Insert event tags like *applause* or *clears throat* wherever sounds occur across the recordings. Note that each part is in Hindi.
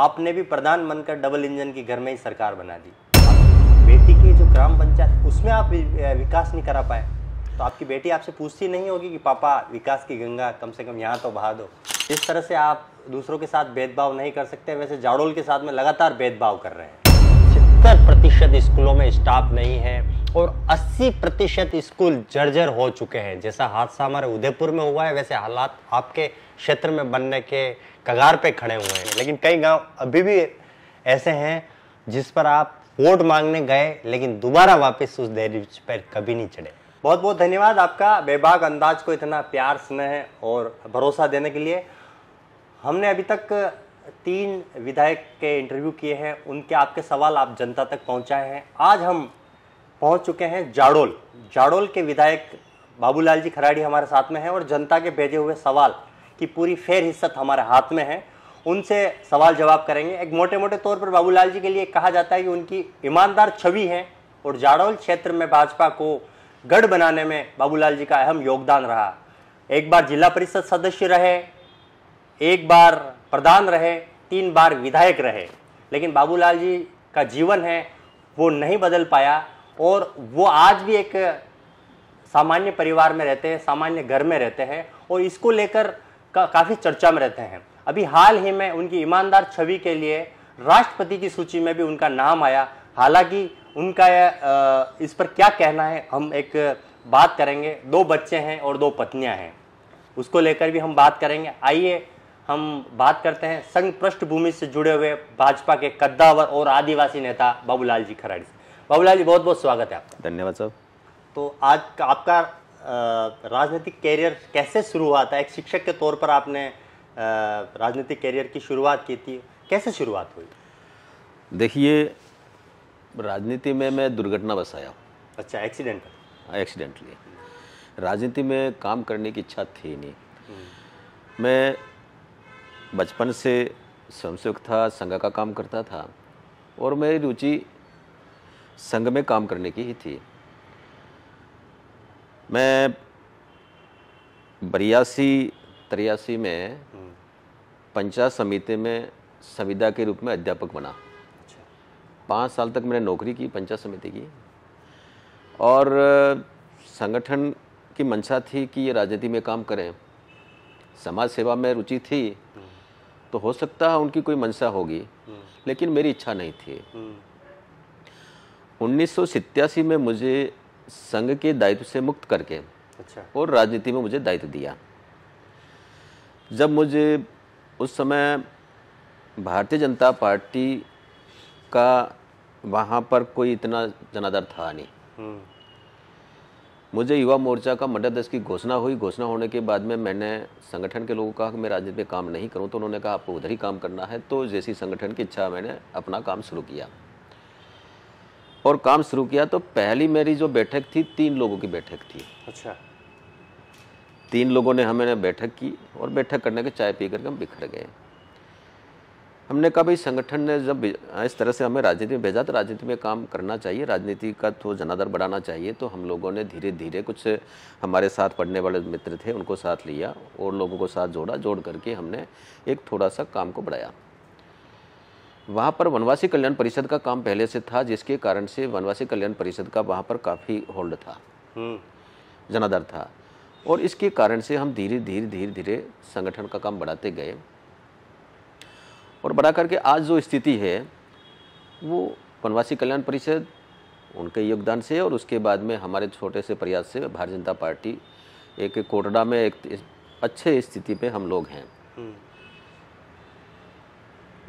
आपने भी प्रधान बनकर डबल इंजन की घर में ही सरकार बना दी बेटी की जो ग्राम पंचायत उसमें आप विकास नहीं करा पाए तो आपकी बेटी आपसे पूछती नहीं होगी कि पापा विकास की गंगा कम से कम यहाँ तो बहा दो जिस तरह से आप दूसरों के साथ भेदभाव नहीं कर सकते वैसे जाड़ोल के साथ में लगातार भेदभाव कर रहे हैं सत्तर प्रतिशत स्कूलों में स्टाफ नहीं है और 80 प्रतिशत स्कूल जर्जर हो चुके हैं जैसा हादसा हमारे उदयपुर में हुआ है वैसे हालात आपके क्षेत्र में बनने के कगार पे खड़े हुए हैं लेकिन कई गांव अभी भी ऐसे हैं जिस पर आप वोट मांगने गए लेकिन दोबारा वापस उस दहलीज पर कभी नहीं चढ़े बहुत बहुत धन्यवाद आपका बेबाक अंदाज को इतना प्यार स्नेह और भरोसा देने के लिए हमने अभी तक तीन विधायक के इंटरव्यू किए हैं उनके आपके सवाल आप जनता तक पहुंचाए हैं आज हम पहुंच चुके हैं जाड़ोल जाड़ोल के विधायक बाबूलाल जी खराड़ी हमारे साथ में हैं और जनता के भेजे हुए सवाल की पूरी फेर हिस्सत हमारे हाथ में है उनसे सवाल जवाब करेंगे एक मोटे मोटे तौर पर बाबूलाल जी के लिए कहा जाता है कि उनकी ईमानदार छवि है और जाडोल क्षेत्र में भाजपा को गढ़ बनाने में बाबूलाल जी का अहम योगदान रहा एक बार जिला परिषद सदस्य रहे एक बार प्रधान रहे तीन बार विधायक रहे लेकिन बाबूलाल जी का जीवन है वो नहीं बदल पाया और वो आज भी एक सामान्य परिवार में रहते हैं सामान्य घर में रहते हैं और इसको लेकर का, काफ़ी चर्चा में रहते हैं अभी हाल ही में उनकी ईमानदार छवि के लिए राष्ट्रपति की सूची में भी उनका नाम आया हालांकि उनका इस पर क्या कहना है हम एक बात करेंगे दो बच्चे हैं और दो पत्नियां हैं उसको लेकर भी हम बात करेंगे आइए हम बात करते हैं संघ पृष्ठभूमि से जुड़े हुए भाजपा के कद्दावर और आदिवासी नेता बाबूलाल जी खराड़ी बाबूलाल जी बहुत बहुत स्वागत है आपका धन्यवाद साहब तो आज का आपका राजनीतिक कैरियर कैसे शुरू हुआ था एक शिक्षक के तौर पर आपने राजनीतिक कैरियर की शुरुआत की थी कैसे शुरुआत हुई देखिए राजनीति में मैं दुर्घटना बस आया अच्छा एक्सीडेंट एक्सीडेंटली राजनीति में काम करने की इच्छा थी नहीं हम्म। मैं बचपन से स्वयंसेवक था संघ का काम करता था और मेरी रुचि संघ में काम करने की ही थी मैं बरियासी त्रियासी में पंचायत समिति में संविदा के रूप में अध्यापक बना अच्छा। पाँच साल तक मैंने नौकरी की पंचायत समिति की और संगठन की मंशा थी कि ये राजनीति में काम करें समाज सेवा में रुचि थी हम्म। तो हो सकता है उनकी कोई मंशा होगी हम्म। लेकिन मेरी इच्छा नहीं थी हम्म। उन्नीस में मुझे संघ के दायित्व से मुक्त करके अच्छा। और राजनीति में मुझे दायित्व दिया जब मुझे उस समय भारतीय जनता पार्टी का वहाँ पर कोई इतना जनादर था नहीं हम्म। मुझे युवा मोर्चा का मंडल दस की घोषणा हुई घोषणा होने के बाद में मैंने संगठन के लोगों को कहा कि मैं राजनीति में काम नहीं करूं तो उन्होंने कहा आपको उधर ही काम करना है तो जैसी संगठन की इच्छा मैंने अपना काम शुरू किया और काम शुरू किया तो पहली मेरी जो बैठक थी तीन लोगों की बैठक थी अच्छा तीन लोगों ने हमें बैठक की और बैठक करने के चाय पी करके हम बिखर गए हमने कहा भाई संगठन ने जब इस तरह से हमें राजनीति में भेजा तो राजनीति में काम करना चाहिए राजनीति का तो जनादर बढ़ाना चाहिए तो हम लोगों ने धीरे धीरे कुछ हमारे साथ पढ़ने वाले मित्र थे उनको साथ लिया और लोगों को साथ जोड़ा जोड़ करके हमने एक थोड़ा सा काम को बढ़ाया वहाँ पर वनवासी कल्याण परिषद का काम पहले से था जिसके कारण से वनवासी कल्याण परिषद का वहाँ पर काफ़ी होल्ड था हम्म। जनादर था और इसके कारण से हम धीरे धीरे धीरे धीरे संगठन का काम बढ़ाते गए और बड़ा करके आज जो स्थिति है वो वनवासी कल्याण परिषद उनके योगदान से और उसके बाद में हमारे छोटे से प्रयास से भारतीय जनता पार्टी एक कोटड़ा में एक अच्छे स्थिति पे हम लोग हैं हम्म।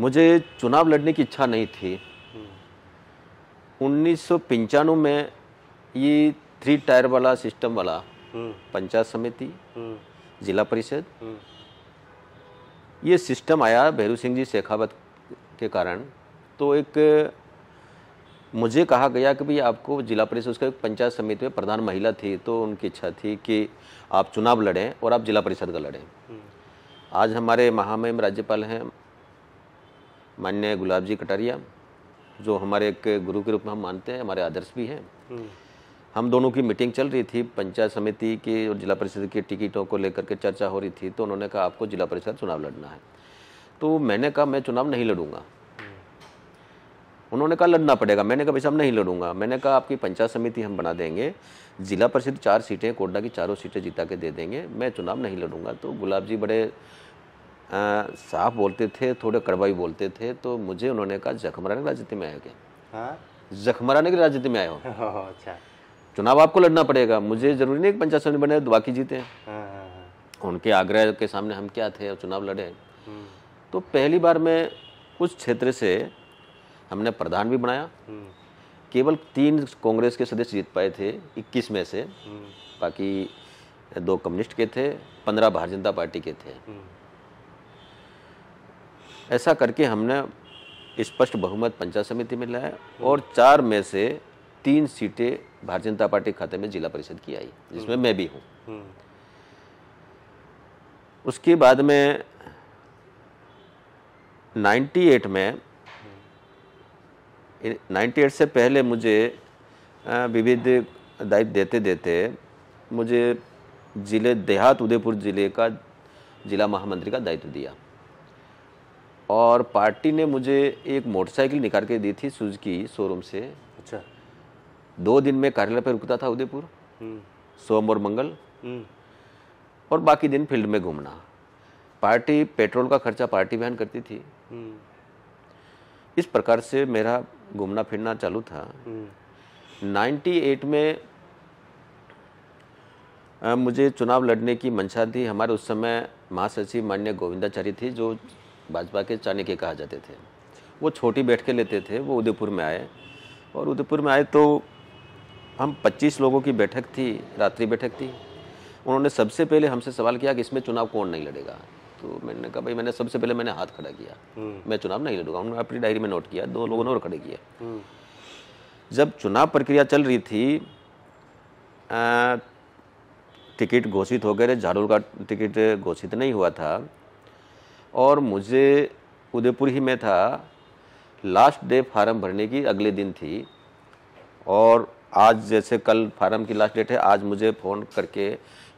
मुझे चुनाव लड़ने की इच्छा नहीं थी हम्म। उन्नीस में ये थ्री टायर वाला सिस्टम वाला हम्म। पंचायत समिति जिला परिषद ये सिस्टम आया भैरू सिंह जी शेखावत के कारण तो एक मुझे कहा गया कि भाई आपको जिला परिषद उसका एक पंचायत समिति में प्रधान महिला थी तो उनकी इच्छा थी कि आप चुनाव लड़ें और आप जिला परिषद का लड़ें हम्म। आज हमारे महामहिम राज्यपाल हैं मान्य गुलाब जी कटारिया जो हमारे एक गुरु के रूप में हम मानते हैं हमारे आदर्श भी हैं हम्म। हम दोनों की मीटिंग चल रही थी पंचायत समिति की और जिला परिषद की टिकटों को लेकर के चर्चा हो रही थी तो उन्होंने कहा आपको जिला परिषद चुनाव लड़ना है तो मैंने कहा मैं चुनाव नहीं लड़ूंगा उन्होंने कहा लड़ना पड़ेगा मैंने कहा भाई साहब नहीं लड़ूंगा मैंने कहा आपकी पंचायत समिति हम बना देंगे जिला परिषद चार सीटें कोडा की चारों सीटें जीता के दे देंगे मैं चुनाव नहीं लड़ूंगा तो गुलाब जी बड़े साफ बोलते थे थोड़े कड़वाई बोलते थे तो मुझे उन्होंने कहा जखमराने की राजनीति में आया क्या हाँ? जखमराने की राजनीति में आए हो *laughs* अच्छा चुनाव आपको लड़ना पड़ेगा मुझे जरूरी नहीं पंचायत समिति बने बाकी जीते हैं हाँ, हाँ, हाँ, उनके आग्रह के सामने हम क्या थे और चुनाव लड़े हम्म। तो पहली बार में उस क्षेत्र से हमने प्रधान भी बनाया हम्म। केवल तीन कांग्रेस के सदस्य जीत पाए थे 21 में से हम्म। बाकी दो कम्युनिस्ट के थे पंद्रह भारतीय जनता पार्टी के थे ऐसा करके हमने स्पष्ट बहुमत पंचायत समिति में लाया और चार में से तीन सीटें भारतीय जनता पार्टी खाते में जिला परिषद की आई जिसमें हम्म। मैं भी हूँ हम्म। उसके बाद में 98 में 98 से पहले मुझे विविध दायित्व देते देते मुझे जिले देहात उदयपुर जिले का जिला महामंत्री का दायित्व दिया और पार्टी ने मुझे एक मोटरसाइकिल निकाल के दी थी सुजुकी शोरूम से अच्छा दो दिन में कार्यालय पर रुकता था उदयपुर हम्म। सोम और मंगल हम्म। और बाकी दिन फील्ड में घूमना पार्टी पेट्रोल का खर्चा पार्टी वहन करती थी हम्म। इस प्रकार से मेरा घूमना फिरना चालू था 98 में आ, मुझे चुनाव लड़ने की मंशा थी हमारे उस समय महासचिव मान्य गोविंदाचार्य थे जो भाजपा के चाणक्य कहा जाते थे वो छोटी बैठ के लेते थे वो उदयपुर में आए और उदयपुर में आए तो हम 25 लोगों की बैठक थी रात्रि बैठक थी उन्होंने सबसे पहले हमसे सवाल किया कि इसमें चुनाव कौन नहीं लड़ेगा तो मैंने कहा भाई मैंने सबसे पहले मैंने हाथ खड़ा किया हम्म। मैं चुनाव नहीं लड़ूंगा उन्होंने अपनी डायरी में नोट किया दो लोगों ने और खड़े किया हम्म। जब चुनाव प्रक्रिया चल रही थी टिकट घोषित हो गए झाड़ूल का टिकट घोषित नहीं हुआ था और मुझे उदयपुर ही में था लास्ट डे फार्म भरने की अगले दिन थी और आज जैसे कल फार्म की लास्ट डेट है आज मुझे फ़ोन करके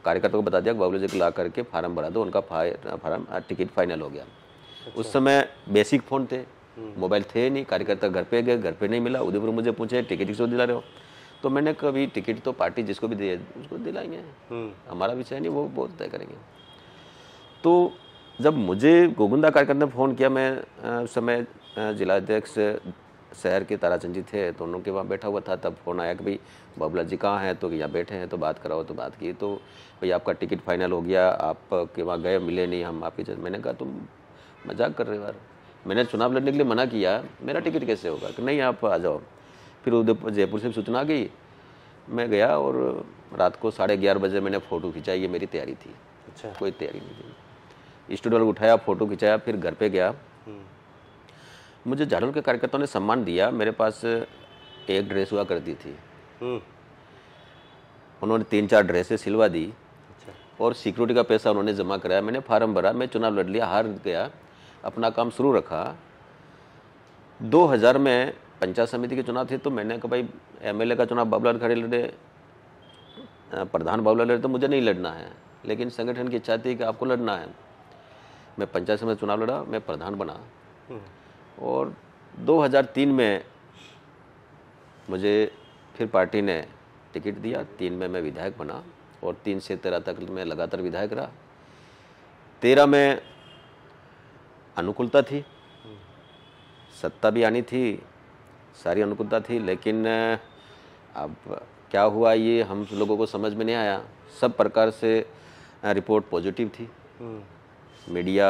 कार्यकर्ता को बता दिया बाबूल जी को ला करके फार्म भरा दो उनका फार्म टिकट फाइनल हो गया अच्छा। उस समय बेसिक फ़ोन थे मोबाइल हम्म। थे नहीं कार्यकर्ता घर पे गए घर पे नहीं मिला उदयपुर मुझे पूछे टिकट किसको दिला रहे हो तो मैंने कभी टिकट तो पार्टी जिसको भी दिए उसको दिलाएंगे हम्म। हमारा विषय नहीं वो बहुत तय करेंगे तो जब मुझे गोगुंदा कार्यकर्ता ने फ़ोन किया मैं उस समय जिला अध्यक्ष शहर के ताराचंद जी थे तो उनके वहाँ बैठा हुआ था तब फ़ोन आया कि भाई बबला जी कहाँ हैं तो यहाँ बैठे हैं तो बात कराओ तो बात की तो भाई आपका टिकट फाइनल हो गया आप के वहाँ गए मिले नहीं हम आपके जन मैंने कहा तुम मजाक कर रहे हो यार मैंने चुनाव लड़ने के लिए मना किया मेरा टिकट कैसे होगा कि नहीं आप आ जाओ फिर उदयपुर जयपुर से सूचना गई मैं गया और रात को साढ़े ग्यारह बजे मैंने फ़ोटो खिंचाई ये मेरी तैयारी थी अच्छा कोई तैयारी नहीं थी स्टूडियो उठाया फ़ोटो खिंचाया फिर घर पे गया मुझे जाडोल के कार्यकर्ताओं ने सम्मान दिया मेरे पास एक ड्रेस हुआ करती थी हम्म। उन्होंने तीन चार ड्रेसें सिलवा दी अच्छा। और सिक्योरिटी का पैसा उन्होंने जमा कराया मैंने फार्म भरा मैं चुनाव लड़ लिया हार गया अपना काम शुरू रखा 2000 में पंचायत समिति के चुनाव थे तो मैंने कहा भाई एमएलए का चुनाव बाबूलाल खड़े लड़े प्रधान बाबूलाल लड़े तो मुझे नहीं लड़ना है लेकिन संगठन की इच्छा थी कि आपको लड़ना है मैं पंचायत समिति चुनाव लड़ा मैं प्रधान बना हम्म। और 2003 में मुझे फिर पार्टी ने टिकट दिया तीन में मैं विधायक बना और तीन से तेरह तक मैं लगातार विधायक रहा तेरह में अनुकूलता थी सत्ता भी आनी थी सारी अनुकूलता थी लेकिन अब क्या हुआ ये हम लोगों को समझ में नहीं आया सब प्रकार से रिपोर्ट पॉजिटिव थी हम्म। मीडिया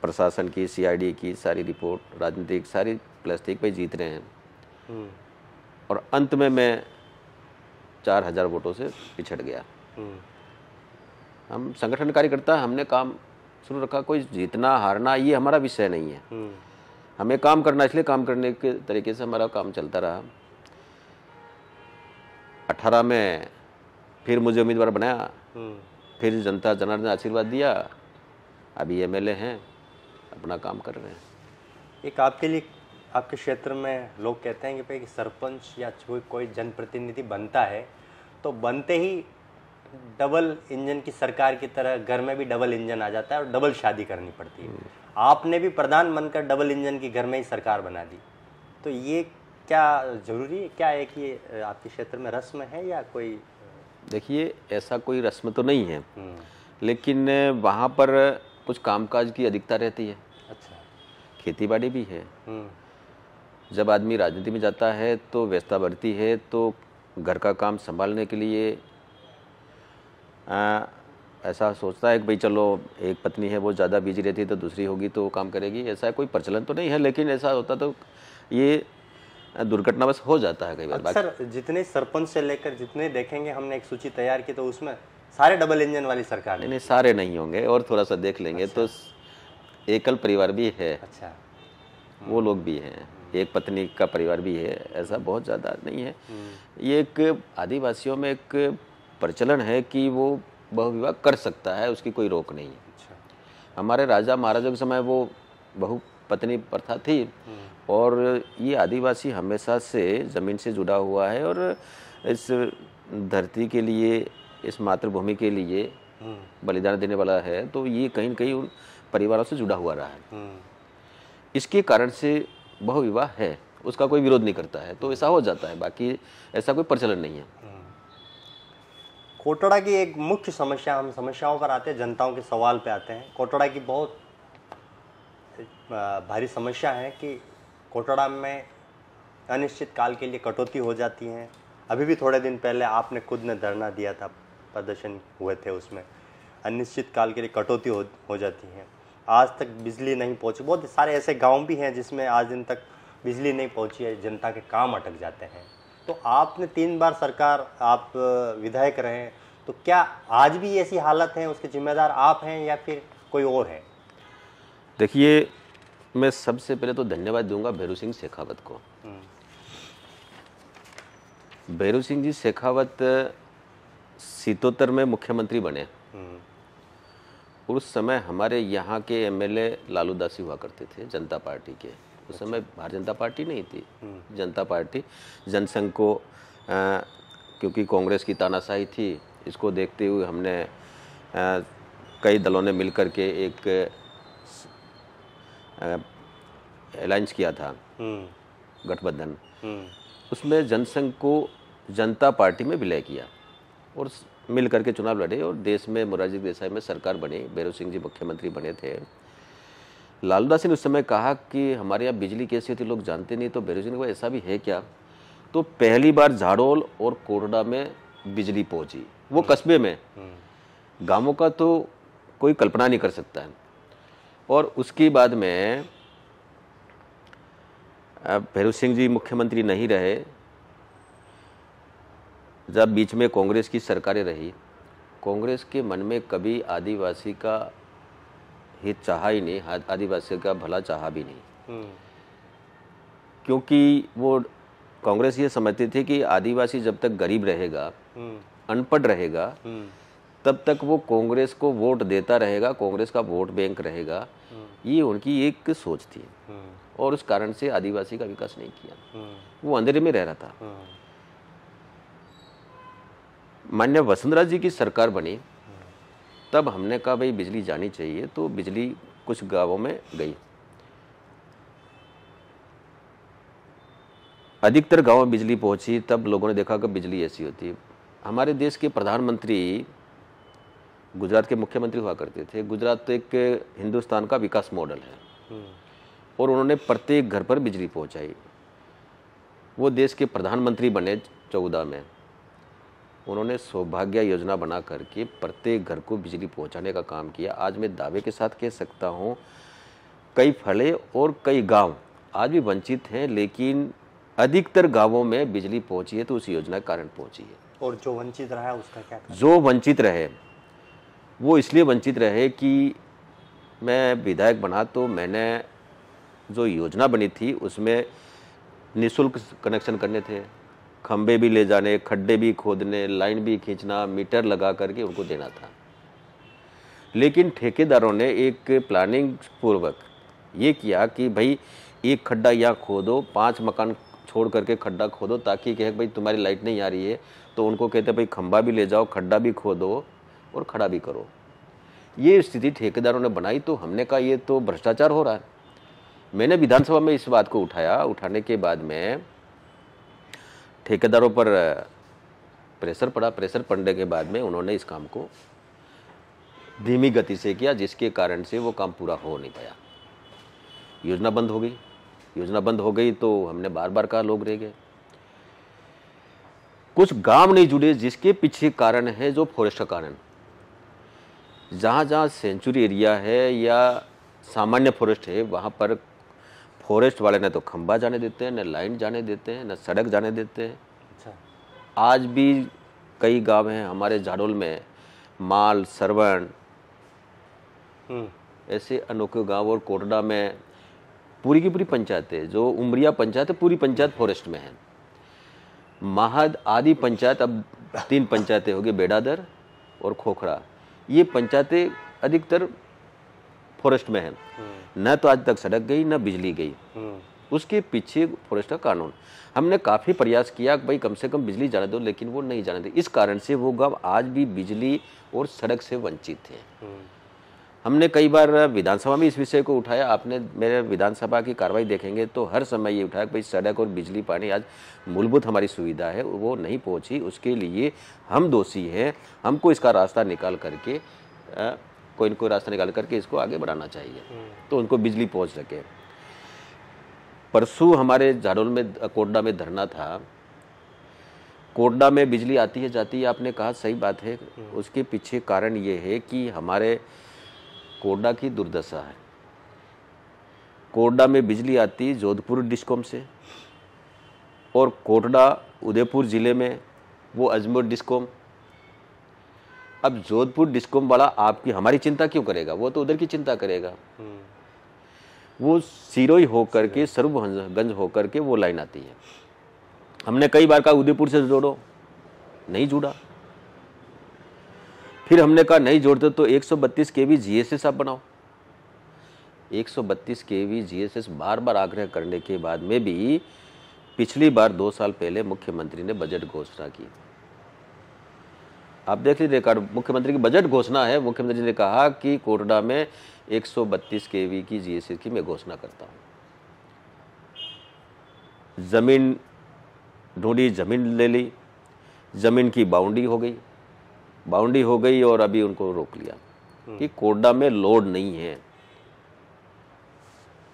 प्रशासन की सीआईडी की सारी रिपोर्ट राजनीतिक सारी प्लास्टिक पे जीत रहे हैं हम्म। और अंत में मैं चार हजार वोटों से पिछड़ गया हम्म। हम संगठन कार्यकर्ता हमने काम शुरू रखा कोई जीतना हारना ये हमारा विषय नहीं है हम्म। हमें काम करना इसलिए काम करने के तरीके से हमारा काम चलता रहा अठारह में फिर मुझे उम्मीदवार बनाया फिर जनता जनार्दन आशीर्वाद दिया अभी एमएलए हैं अपना काम कर रहे हैं एक आपके लिए आपके क्षेत्र में लोग कहते हैं कि भाई सरपंच या कोई जनप्रतिनिधि बनता है तो बनते ही डबल इंजन की सरकार की तरह घर में भी डबल इंजन आ जाता है और डबल शादी करनी पड़ती है हम्म। आपने भी प्रधान बनकर डबल इंजन की घर में ही सरकार बना दी तो ये क्या जरूरी है क्या है कि ये आपके क्षेत्र में रस्म है या कोई देखिए ऐसा कोई रस्म तो नहीं है हम्म। लेकिन वहाँ पर कुछ कामकाज की अधिकता रहती है खेती बाड़ी भी है हम्म। जब आदमी राजनीति में जाता है तो व्यस्ता बढ़ती है तो घर का काम संभालने के लिए आ, ऐसा सोचता है कि भाई चलो एक पत्नी है वो ज़्यादा बिजी रहती है तो दूसरी होगी तो काम करेगी ऐसा कोई प्रचलन तो नहीं है लेकिन ऐसा होता तो ये दुर्घटना बस हो जाता है कई बार सर जितने सरपंच से लेकर जितने देखेंगे हमने एक सूची तैयार की तो उसमें सारे डबल इंजन वाली सरकार नहीं, नहीं सारे नहीं होंगे और थोड़ा सा देख लेंगे अच्छा। तो एकल परिवार भी है अच्छा वो लोग भी हैं एक पत्नी का परिवार भी है ऐसा बहुत ज़्यादा नहीं है हम्म। ये एक आदिवासियों में एक प्रचलन है कि वो बहुविवाह कर सकता है उसकी कोई रोक नहीं है अच्छा। हमारे राजा महाराजों के समय वो बहु पत्नी प्रथा थी हम्म। और ये आदिवासी हमेशा से ज़मीन से जुड़ा हुआ है और इस धरती के लिए इस मातृभूमि के लिए हम्म। बलिदान देने वाला है तो ये कहीं कहीं परिवारों से जुड़ा हुआ रहा है हम्म। इसके कारण से बहुविवाह है उसका कोई विरोध नहीं करता है तो ऐसा हो जाता है बाकी ऐसा कोई प्रचलन नहीं है हम्म। कोटड़ा की एक मुख्य समस्या हम समस्याओं पर आते हैं जनताओं के सवाल पे आते हैं कोटड़ा की बहुत भारी समस्या है कि कोटड़ा में अनिश्चित काल के लिए कटौती हो जाती है अभी भी थोड़े दिन पहले आपने खुद ने धरना दिया था प्रदर्शन हुए थे उसमें अनिश्चित काल के लिए कटौती हो, हो जाती है आज तक बिजली नहीं पहुंची बहुत सारे ऐसे गांव भी हैं जिसमें आज दिन तक बिजली नहीं पहुंची है जनता के काम अटक जाते हैं तो आपने तीन बार सरकार आप विधायक रहे तो क्या आज भी ऐसी हालत है उसके जिम्मेदार आप हैं या फिर कोई और है देखिए मैं सबसे पहले तो धन्यवाद दूंगा भैरू सिंह शेखावत को भैरू सिंह जी शेखावत सीतोत्तर में मुख्यमंत्री बने हम्म। उस समय हमारे यहाँ के एमएलए लालू दासी हुआ करते थे जनता पार्टी के उस अच्छा। समय भारतीय जनता पार्टी नहीं थी हम्म। जनता पार्टी जनसंघ को आ, क्योंकि कांग्रेस की तानाशाही थी इसको देखते हुए हमने आ, कई दलों ने मिल के एक अलायंस किया था हम्म। गठबंधन हम्म। उसमें जनसंघ को जनता पार्टी में विलय किया और मिल करके चुनाव लड़े और देश में मोरारजी देसाई में सरकार बनी भैरव सिंह जी मुख्यमंत्री बने थे लालदा सिंह उस समय कहा कि हमारे यहाँ बिजली कैसी होती लोग जानते नहीं तो भैरव सिंह ने कहा ऐसा भी है क्या तो पहली बार झाड़ोल और कोरडा में बिजली पहुंची वो कस्बे में गांवों का तो कोई कल्पना नहीं कर सकता है और उसके बाद में भैरव सिंह जी मुख्यमंत्री नहीं रहे जब बीच में कांग्रेस की सरकारें रही कांग्रेस के मन में कभी आदिवासी का हित चाहा ही नहीं आदिवासी का भला चाहा भी नहीं हम्म। क्योंकि वो कांग्रेस ये समझती थी कि आदिवासी जब तक गरीब रहेगा हम्म। अनपढ़ रहेगा हम्म। तब तक वो कांग्रेस को वोट देता रहेगा कांग्रेस का वोट बैंक रहेगा ये उनकी एक सोच थी और उस कारण से आदिवासी का विकास नहीं किया वो अंधेरे में रह रहा था मान्य वसुंधरा जी की सरकार बनी तब हमने कहा भाई बिजली जानी चाहिए तो बिजली कुछ गांवों में गई अधिकतर गांव में बिजली पहुंची तब लोगों ने देखा कि बिजली ऐसी होती है हमारे देश के प्रधानमंत्री गुजरात के मुख्यमंत्री हुआ करते थे गुजरात तो एक हिंदुस्तान का विकास मॉडल है और उन्होंने प्रत्येक घर पर बिजली पहुंचाई वो देश के प्रधानमंत्री बने चौदह में उन्होंने सौभाग्य योजना बना करके प्रत्येक घर को बिजली पहुंचाने का काम किया आज मैं दावे के साथ कह सकता हूं कई फले और कई गांव आज भी वंचित हैं लेकिन अधिकतर गांवों में बिजली पहुंची है तो उस योजना के कारण पहुंची है और जो वंचित रहा उसका क्या जो वंचित रहे वो इसलिए वंचित रहे कि मैं विधायक बना तो मैंने जो योजना बनी थी उसमें निःशुल्क कनेक्शन करने थे खम्बे भी ले जाने खड्डे भी खोदने लाइन भी खींचना मीटर लगा करके उनको देना था लेकिन ठेकेदारों ने एक प्लानिंग पूर्वक ये किया कि भाई एक खड्डा यहाँ खोदो पांच मकान छोड़ करके खड्डा खोदो ताकि कहे भाई तुम्हारी लाइट नहीं आ रही है तो उनको कहते भाई खंबा भी ले जाओ खड्डा भी खोदो और खड़ा भी करो ये स्थिति ठेकेदारों ने बनाई तो हमने कहा ये तो भ्रष्टाचार हो रहा है मैंने विधानसभा में इस बात को उठाया उठाने के बाद में ठेकेदारों पर प्रेशर पड़ा प्रेशर पड़ने के बाद में उन्होंने इस काम को धीमी गति से किया जिसके कारण से वो काम पूरा हो नहीं पाया योजना बंद हो गई योजना बंद हो गई तो हमने बार बार कहा लोग रह गए कुछ गांव नहीं जुड़े जिसके पीछे कारण है जो फॉरेस्ट का कारण जहाँ जहाँ सेंचुरी एरिया है या सामान्य फॉरेस्ट है वहाँ पर फॉरेस्ट वाले ने तो खंबा जाने देते हैं न लाइन जाने देते हैं न सड़क जाने देते हैं अच्छा आज भी कई गांव हैं हमारे झाड़ोल में माल सरवण हम्म। ऐसे अनोखे गांव और कोटडा में पूरी की पूरी पंचायत है जो उमरिया पंचायत है पूरी पंचायत फॉरेस्ट में है महद आदि पंचायत अब तीन पंचायतें होगी बेडादर और खोखरा ये पंचायतें अधिकतर फॉरेस्ट में हैं हम्म। न तो आज तक सड़क गई न बिजली गई हम्म। उसके पीछे फॉरेस्ट का कानून हमने काफ़ी प्रयास किया कि भाई कम से कम बिजली जाने दो लेकिन वो नहीं जाने दे इस कारण से वो गांव आज भी बिजली और सड़क से वंचित है हम्म। हमने कई बार विधानसभा में इस विषय को उठाया आपने मेरे विधानसभा की कार्रवाई देखेंगे तो हर समय ये उठाया कि भाई सड़क और बिजली पानी आज मूलभूत हमारी सुविधा है वो नहीं पहुंची उसके लिए हम दोषी हैं हमको इसका रास्ता निकाल करके कोई ना कोई रास्ता निकाल करके इसको आगे बढ़ाना चाहिए हम्म। तो उनको बिजली पहुँच सके परसों हमारे झारोल में कोडा में धरना था कोडा में बिजली आती है जाती है आपने कहा सही बात है हम्म। उसके पीछे कारण ये है कि हमारे कोडा की दुर्दशा है कोडा में बिजली आती जोधपुर डिस्कॉम से और कोटडा उदयपुर ज़िले में वो अजमेर डिस्कॉम अब जोधपुर डिस्कॉम वाला आपकी हमारी चिंता क्यों करेगा वो तो उधर की चिंता करेगा हम्म। वो सिरोई होकर के सर्वगंज होकर के वो लाइन आती है हमने कई बार कहा उदयपुर से जोड़ो नहीं जुड़ा फिर हमने कहा नहीं जोड़ते तो 132 वी जीएसएस आप बनाओ 132 वी जीएसएस बार बार आग्रह करने के बाद में भी पिछली बार दो साल पहले मुख्यमंत्री ने बजट घोषणा की आप देख लीजिए रिकॉर्ड मुख्यमंत्री की बजट घोषणा है मुख्यमंत्री ने कहा कि कोटडा में 132 केवी की जीएसटी की मैं घोषणा करता हूँ ज़मीन ढूंढी ज़मीन ले ली ज़मीन की बाउंड्री हो गई बाउंड्री हो गई और अभी उनको रोक लिया हम्म। कि कोटडा में लोड नहीं है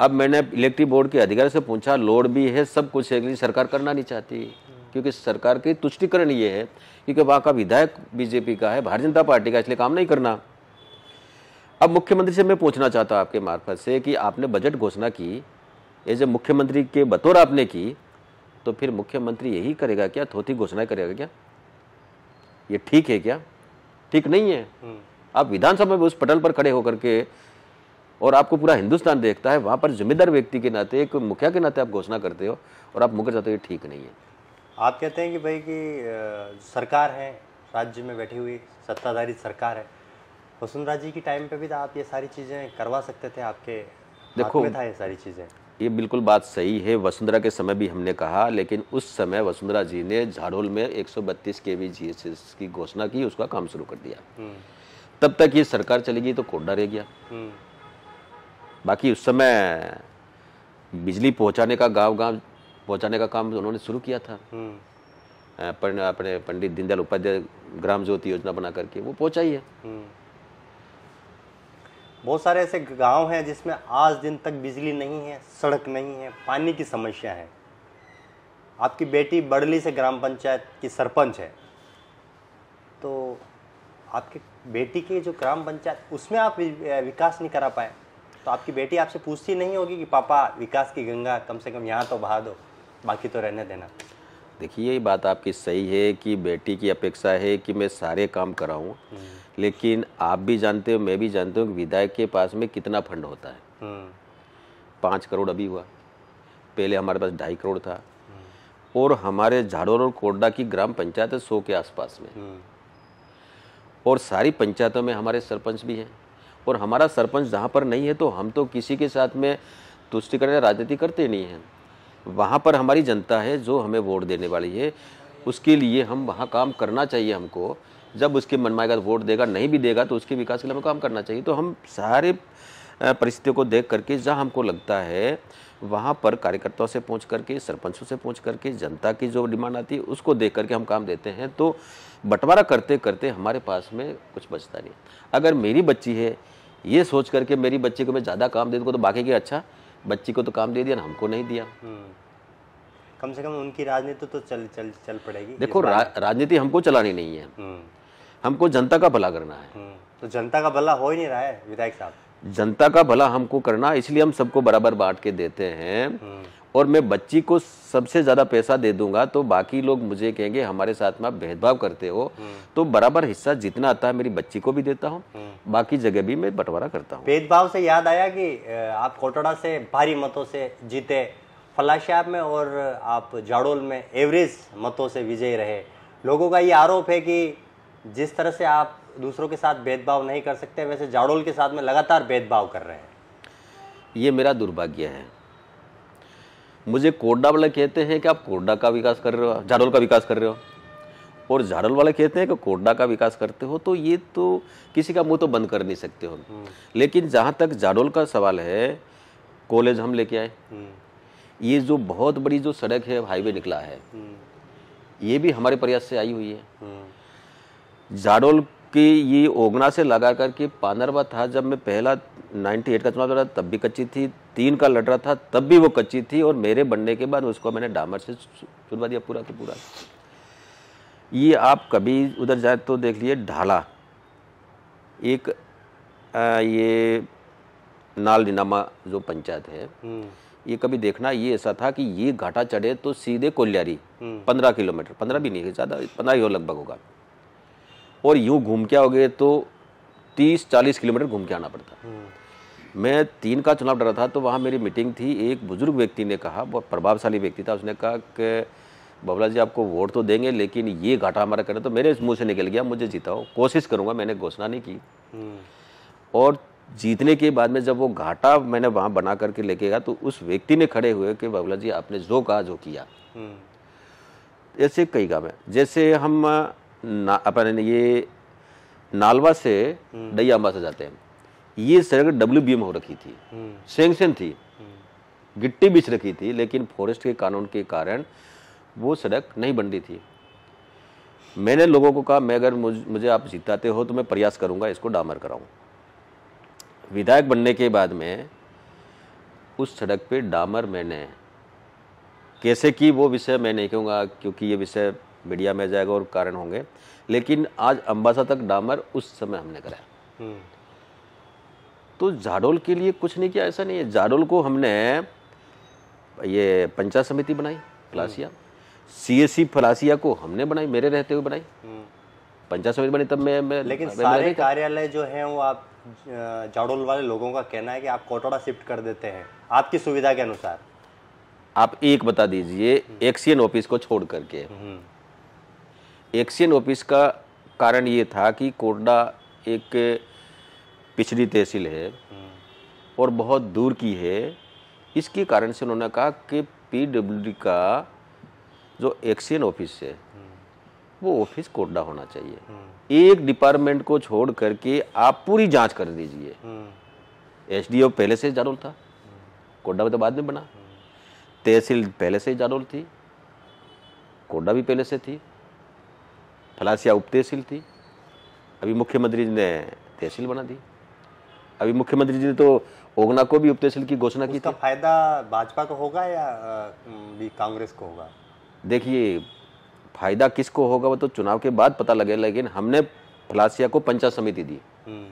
अब मैंने इलेक्ट्रिक बोर्ड के अधिकारी से पूछा लोड भी है सब कुछ है सरकार करना नहीं चाहती क्योंकि सरकार की तुष्टिकरण ये है क्योंकि वहाँ का विधायक बीजेपी का है भारतीय जनता पार्टी का इसलिए काम नहीं करना अब मुख्यमंत्री से मैं पूछना चाहता हूँ आपके मार्फत से कि आपने बजट घोषणा की एज ए मुख्यमंत्री के बतौर आपने की तो फिर मुख्यमंत्री यही करेगा क्या थोथी घोषणा करेगा क्या ये ठीक है क्या ठीक नहीं है हम्म। आप विधानसभा में उस पटल पर खड़े होकर के और आपको पूरा हिंदुस्तान देखता है वहाँ पर जिम्मेदार व्यक्ति के नाते एक मुखिया के नाते आप घोषणा करते हो और आप मुकर जाते हो ये ठीक नहीं है आप कहते हैं कि भाई कि सरकार है राज्य में बैठी हुई सत्ताधारी सरकार है वसुंधरा जी की टाइम पे भी तो आप ये सारी चीज़ें करवा सकते थे आपके देखो में था ये सारी चीज़ें ये बिल्कुल बात सही है वसुंधरा के समय भी हमने कहा लेकिन उस समय वसुंधरा जी ने झाड़ोल में 132 केवी जीएसएस की घोषणा की उसका काम शुरू कर दिया हम्म। तब तक ये सरकार चली गई तो कोडा रह गया हम्म। बाकी उस समय बिजली पहुंचाने का गांव गांव पहुंचाने का काम उन्होंने शुरू किया था हम्म। अपने पंडित दीनदयाल उपाध्याय ग्राम ज्योति योजना बना करके वो पहुंचाई है हम्म। बहुत सारे ऐसे गांव हैं जिसमें आज दिन तक बिजली नहीं है सड़क नहीं है पानी की समस्या है आपकी बेटी बड़ली से ग्राम पंचायत की सरपंच है तो आपकी बेटी के जो ग्राम पंचायत उसमें आप विकास नहीं करा पाए तो आपकी बेटी आपसे पूछती नहीं होगी कि पापा विकास की गंगा कम से कम यहाँ तो बहा दो बाकी तो रहने देना देखिए ये बात आपकी सही है कि बेटी की अपेक्षा है कि मैं सारे काम कराऊं हम्म। लेकिन आप भी जानते हो मैं भी जानते हूँ कि विधायक के पास में कितना फंड होता है हम्म। पाँच करोड़ अभी हुआ पहले हमारे पास ढाई करोड़ था हम्म। और हमारे झाड़ोर और कोडा की ग्राम पंचायत है सौ के आसपास में और सारी पंचायतों में हमारे सरपंच भी हैं और हमारा सरपंच जहाँ पर नहीं है तो हम तो किसी के साथ में तुष्टिकरण राजनीति करते नहीं हैं वहाँ पर हमारी जनता है जो हमें वोट देने वाली है उसके लिए हम वहाँ काम करना चाहिए हमको जब उसके मन में आएगा तो वोट देगा नहीं भी देगा तो उसके विकास के लिए हमें काम करना चाहिए तो हम सारे परिस्थितियों को देख करके जहाँ हमको लगता है वहाँ पर कार्यकर्ताओं से पहुँच करके सरपंचों से पहुँच करके जनता की जो डिमांड आती है उसको देख करके हम काम देते हैं तो बंटवारा करते करते हमारे पास में कुछ बचता नहीं अगर मेरी बच्ची है ये सोच करके मेरी बच्ची को मैं ज़्यादा काम दे दूँगा तो बाकी के अच्छा बच्ची को तो काम दे दिया ना हमको नहीं दिया हम्म। कम से कम उनकी राजनीति तो चल चल चल पड़ेगी देखो रा, राजनीति हमको चलानी नहीं है हम्म। हमको जनता का भला करना है हम्म। तो जनता का भला हो ही नहीं रहा है विधायक साहब जनता का भला हमको करना इसलिए हम सबको बराबर बांट के देते हैं और मैं बच्ची को सबसे ज़्यादा पैसा दे दूंगा तो बाकी लोग मुझे कहेंगे हमारे साथ में आप भेदभाव करते हो हम्म। तो बराबर हिस्सा जितना आता है मेरी बच्ची को भी देता हूँ हम्म। बाकी जगह भी मैं बंटवारा करता हूँ भेदभाव से याद आया कि आप कोटड़ा से भारी मतों से जीते फलाश्याब में और आप जाड़ोल में एवरेज मतों से विजय रहे लोगों का ये आरोप है कि जिस तरह से आप दूसरों के साथ भेदभाव नहीं कर सकते वैसे जाड़ोल के साथ में लगातार भेदभाव कर रहे हैं ये मेरा दुर्भाग्य है मुझे कोडा वाले कहते हैं कि आप कोडा का विकास कर रहे हो झाड़ोल का विकास कर रहे हो और झाड़ोल वाले कहते हैं कि कोडा का विकास करते हो तो ये तो किसी का मुंह तो बंद कर नहीं सकते हो हम्म। लेकिन जहाँ तक झाड़ोल का सवाल है कॉलेज हम लेके आए हम्म। ये जो बहुत बड़ी जो सड़क है हाईवे निकला है हम्म। ये भी हमारे प्रयास से आई हुई है जाडोल कि ये ओगना से लगा करके पानरवा था जब मैं पहला 98 का चुनाव लड़ा तब भी कच्ची थी तीन का लड़ रहा था तब भी वो कच्ची थी और मेरे बनने के बाद उसको मैंने डामर से चुनवा दिया पूरा तो पूरा ये आप कभी उधर जाए तो देख लिए ढाला एक आ, ये नाल निनामा जो पंचायत है हम्म। ये कभी देखना ये ऐसा था कि ये घाटा चढ़े तो सीधे कोल्यारी हम्म। पंद्रह किलोमीटर पंद्रह भी नहीं ज़्यादा पंद्रह ही हो लगभग होगा और यूँ घूम के आओगे तो तीस चालीस किलोमीटर घूम के आना पड़ता हम्म। मैं तीन का चुनाव डरा था तो वहाँ मेरी मीटिंग थी एक बुजुर्ग व्यक्ति ने कहा बहुत प्रभावशाली व्यक्ति था उसने कहा कि बबला जी आपको वोट तो देंगे लेकिन ये घाटा हमारा करें तो मेरे मुंह से निकल गया मुझे जिताओ कोशिश करूँगा मैंने घोषणा नहीं की हम्म। और जीतने के बाद में जब वो घाटा मैंने वहाँ बना करके लेके गया तो उस व्यक्ति ने खड़े हुए कि बबला जी आपने जो कहा जो किया हम्म। ऐसे कही काम मैं जैसे हम अपन ये नालवा से अम्बा हम्म। से जाते हैं ये सड़क डब्ल्यू बी एम हो रखी थी हम्म। सेंक्शन थी हम्म। गिट्टी बिछ रखी थी लेकिन फॉरेस्ट के कानून के कारण वो सड़क नहीं बन रही थी मैंने लोगों को कहा मैं अगर मुझ मुझे आप जिताते हो तो मैं प्रयास करूंगा इसको डामर कराऊं विधायक बनने के बाद में उस सड़क पे डामर मैंने कैसे की वो विषय मैं नहीं कहूँगा क्योंकि ये विषय मीडिया में जाएगा और कारण होंगे लेकिन आज अम्बासा तक डामर उस समय हमने कराया हम्म। तो जाडोल के लिए कुछ नहीं किया ऐसा नहीं है जाडोल को हमने ये पंचायत समिति बनाई फलासिया सी एस सी फलासिया को हमने बनाई मेरे रहते हुए बनाई हम्म। पंचायत समिति बनी तब मैं, मैं लेकिन मैं सारे कार्यालय जो है वो आप जाडोल वाले लोगों का कहना है कि आप कोटोड़ा शिफ्ट कर देते हैं आपकी सुविधा के अनुसार आप एक बता दीजिए हम्म। एक्सियन ऑफिस को छोड़ करके एक्सियन ऑफिस का कारण ये था कि कोटडा एक पिछड़ी तहसील है हम्म। और बहुत दूर की है इसके कारण से उन्होंने कहा कि पी का जो एक्सियन ऑफिस है हम्म। वो ऑफिस कोटडा होना चाहिए हम्म। एक डिपार्टमेंट को छोड़ करके आप पूरी जांच कर दीजिए एस पहले से जानोल था कोडा में तो बाद में बना तहसील पहले से जानोल थी कोडा भी पहले से थी फलासिया उप तहसील थी अभी मुख्यमंत्री जी ने तहसील बना दी अभी मुख्यमंत्री जी ने तो ओगना को भी उप तहसील की घोषणा की फायदा भाजपा को होगा या भी कांग्रेस को होगा देखिए फायदा किसको होगा वो तो चुनाव के बाद पता लगे लेकिन हमने फलासिया को पंचायत समिति दी हम्म।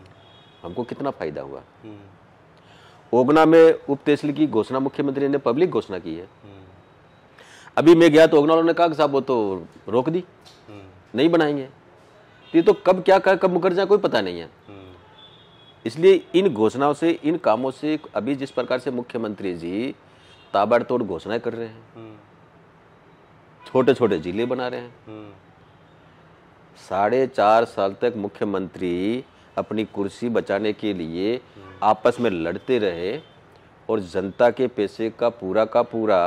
हमको कितना फायदा हुआ हम्म। ओगना में उप तहसील की घोषणा मुख्यमंत्री ने पब्लिक घोषणा की है हम्म। अभी मैं गया तो ओगना ने कहा कि साहब वो तो रोक दी नहीं बनाएंगे तो ये तो कब क्या कर कब मुकर जाए कोई पता नहीं है इसलिए इन घोषणाओं से इन कामों से अभी जिस प्रकार से मुख्यमंत्री जी ताबड़तोड़ घोषणाएं कर रहे हैं छोटे छोटे जिले बना रहे हैं साढ़े चार साल तक मुख्यमंत्री अपनी कुर्सी बचाने के लिए आपस में लड़ते रहे और जनता के पैसे का पूरा का पूरा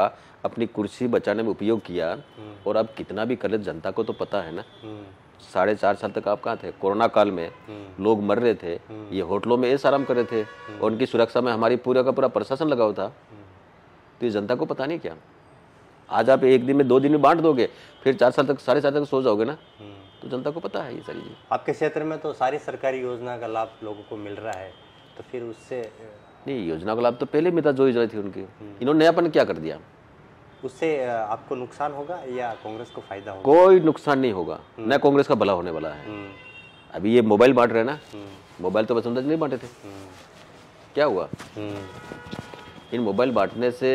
अपनी कुर्सी बचाने में उपयोग किया हम्म। और अब कितना भी कर ले जनता को तो पता है ना हम्म। साढ़े चार साल तक आप कहाँ थे कोरोना काल में हम्म। लोग मर रहे थे ये होटलों में ऐस आराम कर रहे थे और उनकी सुरक्षा में हमारी पूरा का पूरा प्रशासन लगा हुआ था तो ये जनता को पता नहीं क्या आज आप एक दिन में दो दिन में बांट दोगे फिर चार साल तक साढ़े चार तक सो जाओगे ना तो जनता को पता है ये सारी चीज़ आपके क्षेत्र में तो सारी सरकारी योजना का लाभ लोगों को मिल रहा है तो फिर उससे नहीं योजना का लाभ तो पहले मिलता जो योजना थी उनकी इन्होंने नयापन क्या कर दिया उससे आपको नुकसान होगा या कांग्रेस को फायदा होगा कोई नुकसान नहीं होगा न हम्म। कांग्रेस का भला होने वाला है हम्म। अभी ये मोबाइल बांट रहे ना हम्म। मोबाइल तो बसंत नहीं बांटे थे क्या हुआ इन मोबाइल बांटने से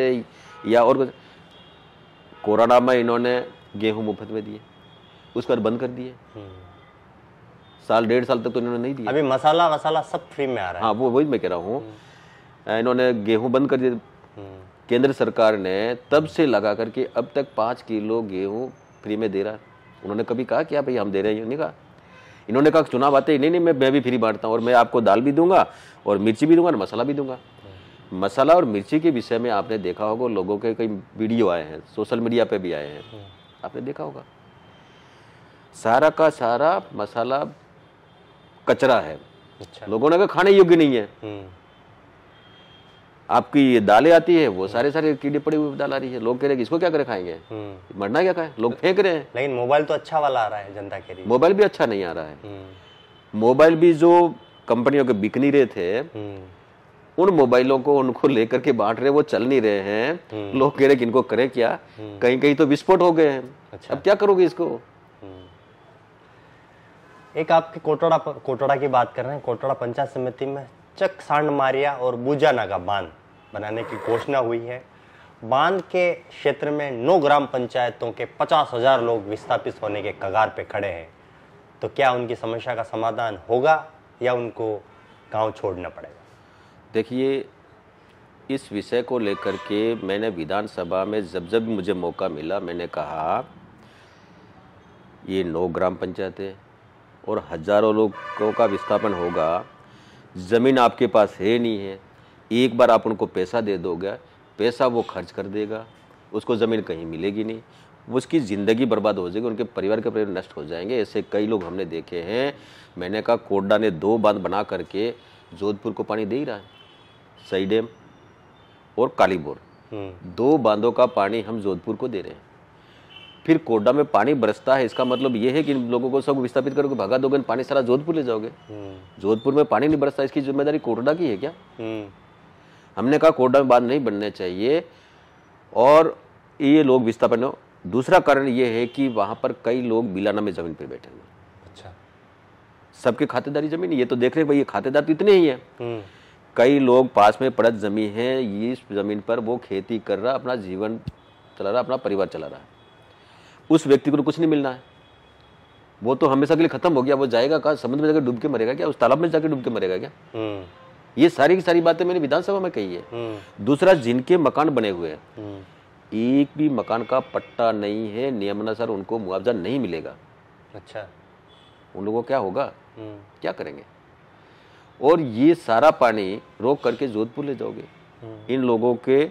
या और कोरोना में इन्होंने गेहूं मुफ्त में दिए उसके बाद बंद कर दिए साल डेढ़ साल तक तो इन्होंने नहीं दिया अभी मसाला वसाला सब फ्री में आ रहा है हाँ वो वही मैं कह रहा हूँ इन्होंने गेहूं बंद कर दिया केंद्र सरकार ने तब से लगा करके अब तक पाँच किलो गेहूँ फ्री में दे रहा है उन्होंने कभी कहा कि भाई हम दे रहे हैं नहीं कहा इन्होंने कहा चुनाव आते ही नहीं नहीं मैं मैं भी फ्री बांटता हूँ और मैं आपको दाल भी दूंगा और मिर्ची भी दूंगा और मसाला भी दूंगा मसाला और मिर्ची के विषय में आपने देखा होगा लोगों के कई वीडियो आए हैं सोशल मीडिया पे भी आए हैं हाँ। आपने देखा होगा सारा का सारा मसाला कचरा है अच्छा। लोगों ने कहा खाने योग्य नहीं है हम्म। आपकी ये दालें आती है वो सारे सारे कीड़े पड़े हुए दाल आ रही है लोग कह रहे हैं इसको क्या करे खाएंगे हम्म। मरना क्या खाए लोग फेंक रहे हैं लेकिन मोबाइल तो अच्छा वाला आ रहा है जनता के लिए मोबाइल भी अच्छा नहीं आ रहा है हम्म। मोबाइल भी जो कंपनियों के बिक नहीं रहे थे हम्म। उन मोबाइलों को उनको लेकर के बांट रहे वो चल नहीं रहे हैं लोग कह रहे कि इनको करे क्या कहीं कहीं तो विस्फोट हो गए हैं अच्छा। अब क्या करोगे इसको एक आपके कोटोड़ा कोटोड़ा की बात कर रहे हैं कोटोड़ा पंचायत समिति में चक सांड मारिया और बुजाना का बांध बनाने की घोषणा हुई है बांध के क्षेत्र में नौ ग्राम पंचायतों के पचास हजार लोग विस्थापित होने के कगार पे खड़े हैं तो क्या उनकी समस्या का समाधान होगा या उनको गांव छोड़ना पड़ेगा देखिए इस विषय को लेकर के मैंने विधानसभा में जब जब मुझे मौका मिला मैंने कहा ये नौ ग्राम पंचायतें और हज़ारों लोगों का विस्थापन होगा ज़मीन आपके पास है नहीं है एक बार आप उनको पैसा दे दोगे पैसा वो खर्च कर देगा उसको ज़मीन कहीं मिलेगी नहीं उसकी ज़िंदगी बर्बाद हो जाएगी उनके परिवार के परिवार नष्ट हो जाएंगे ऐसे कई लोग हमने देखे हैं मैंने कहा कोडा ने दो बांध बना करके जोधपुर को पानी दे ही रहा है सई डैम और कालीबोर हम्म। दो बांधों का पानी हम जोधपुर को दे रहे हैं फिर कोडा में पानी बरसता है इसका मतलब ये है कि इन लोगों को सब विस्थापित करोगे भगा दोगे पानी सारा जोधपुर ले जाओगे हम्म। जोधपुर में पानी नहीं बरसता इसकी जिम्मेदारी कोटडा की है क्या हम्म। हमने कहा में कोडाबाज नहीं बनने चाहिए और ये लोग विस्थापन हो दूसरा कारण ये है कि वहाँ पर कई लोग बिलाना में ज़मीन पर बैठे हुए अच्छा सबके खातेदारी ज़मीन ये तो देख रहे भाई ये खातेदार तो इतने ही हैं हम्म। कई लोग पास में पड़त जमीन है इस ज़मीन पर वो खेती कर रहा अपना जीवन चला रहा अपना परिवार चला रहा है उस व्यक्ति को तो कुछ नहीं मिलना है वो तो हमेशा के लिए खत्म हो गया वो जाएगा कहा समुद्र में जाकर डूब के मरेगा क्या उस तालाब में जाकर डूब के मरेगा क्या हम्म। ये सारी की सारी बातें मैंने विधानसभा में कही है हम्म। दूसरा जिनके मकान बने हुए हैं हम्म। एक भी मकान का पट्टा नहीं है नियमानुसार उनको मुआवजा नहीं मिलेगा अच्छा उन लोगों क्या होगा हम्म। क्या करेंगे और ये सारा पानी रोक करके जोधपुर ले जाओगे इन लोगों के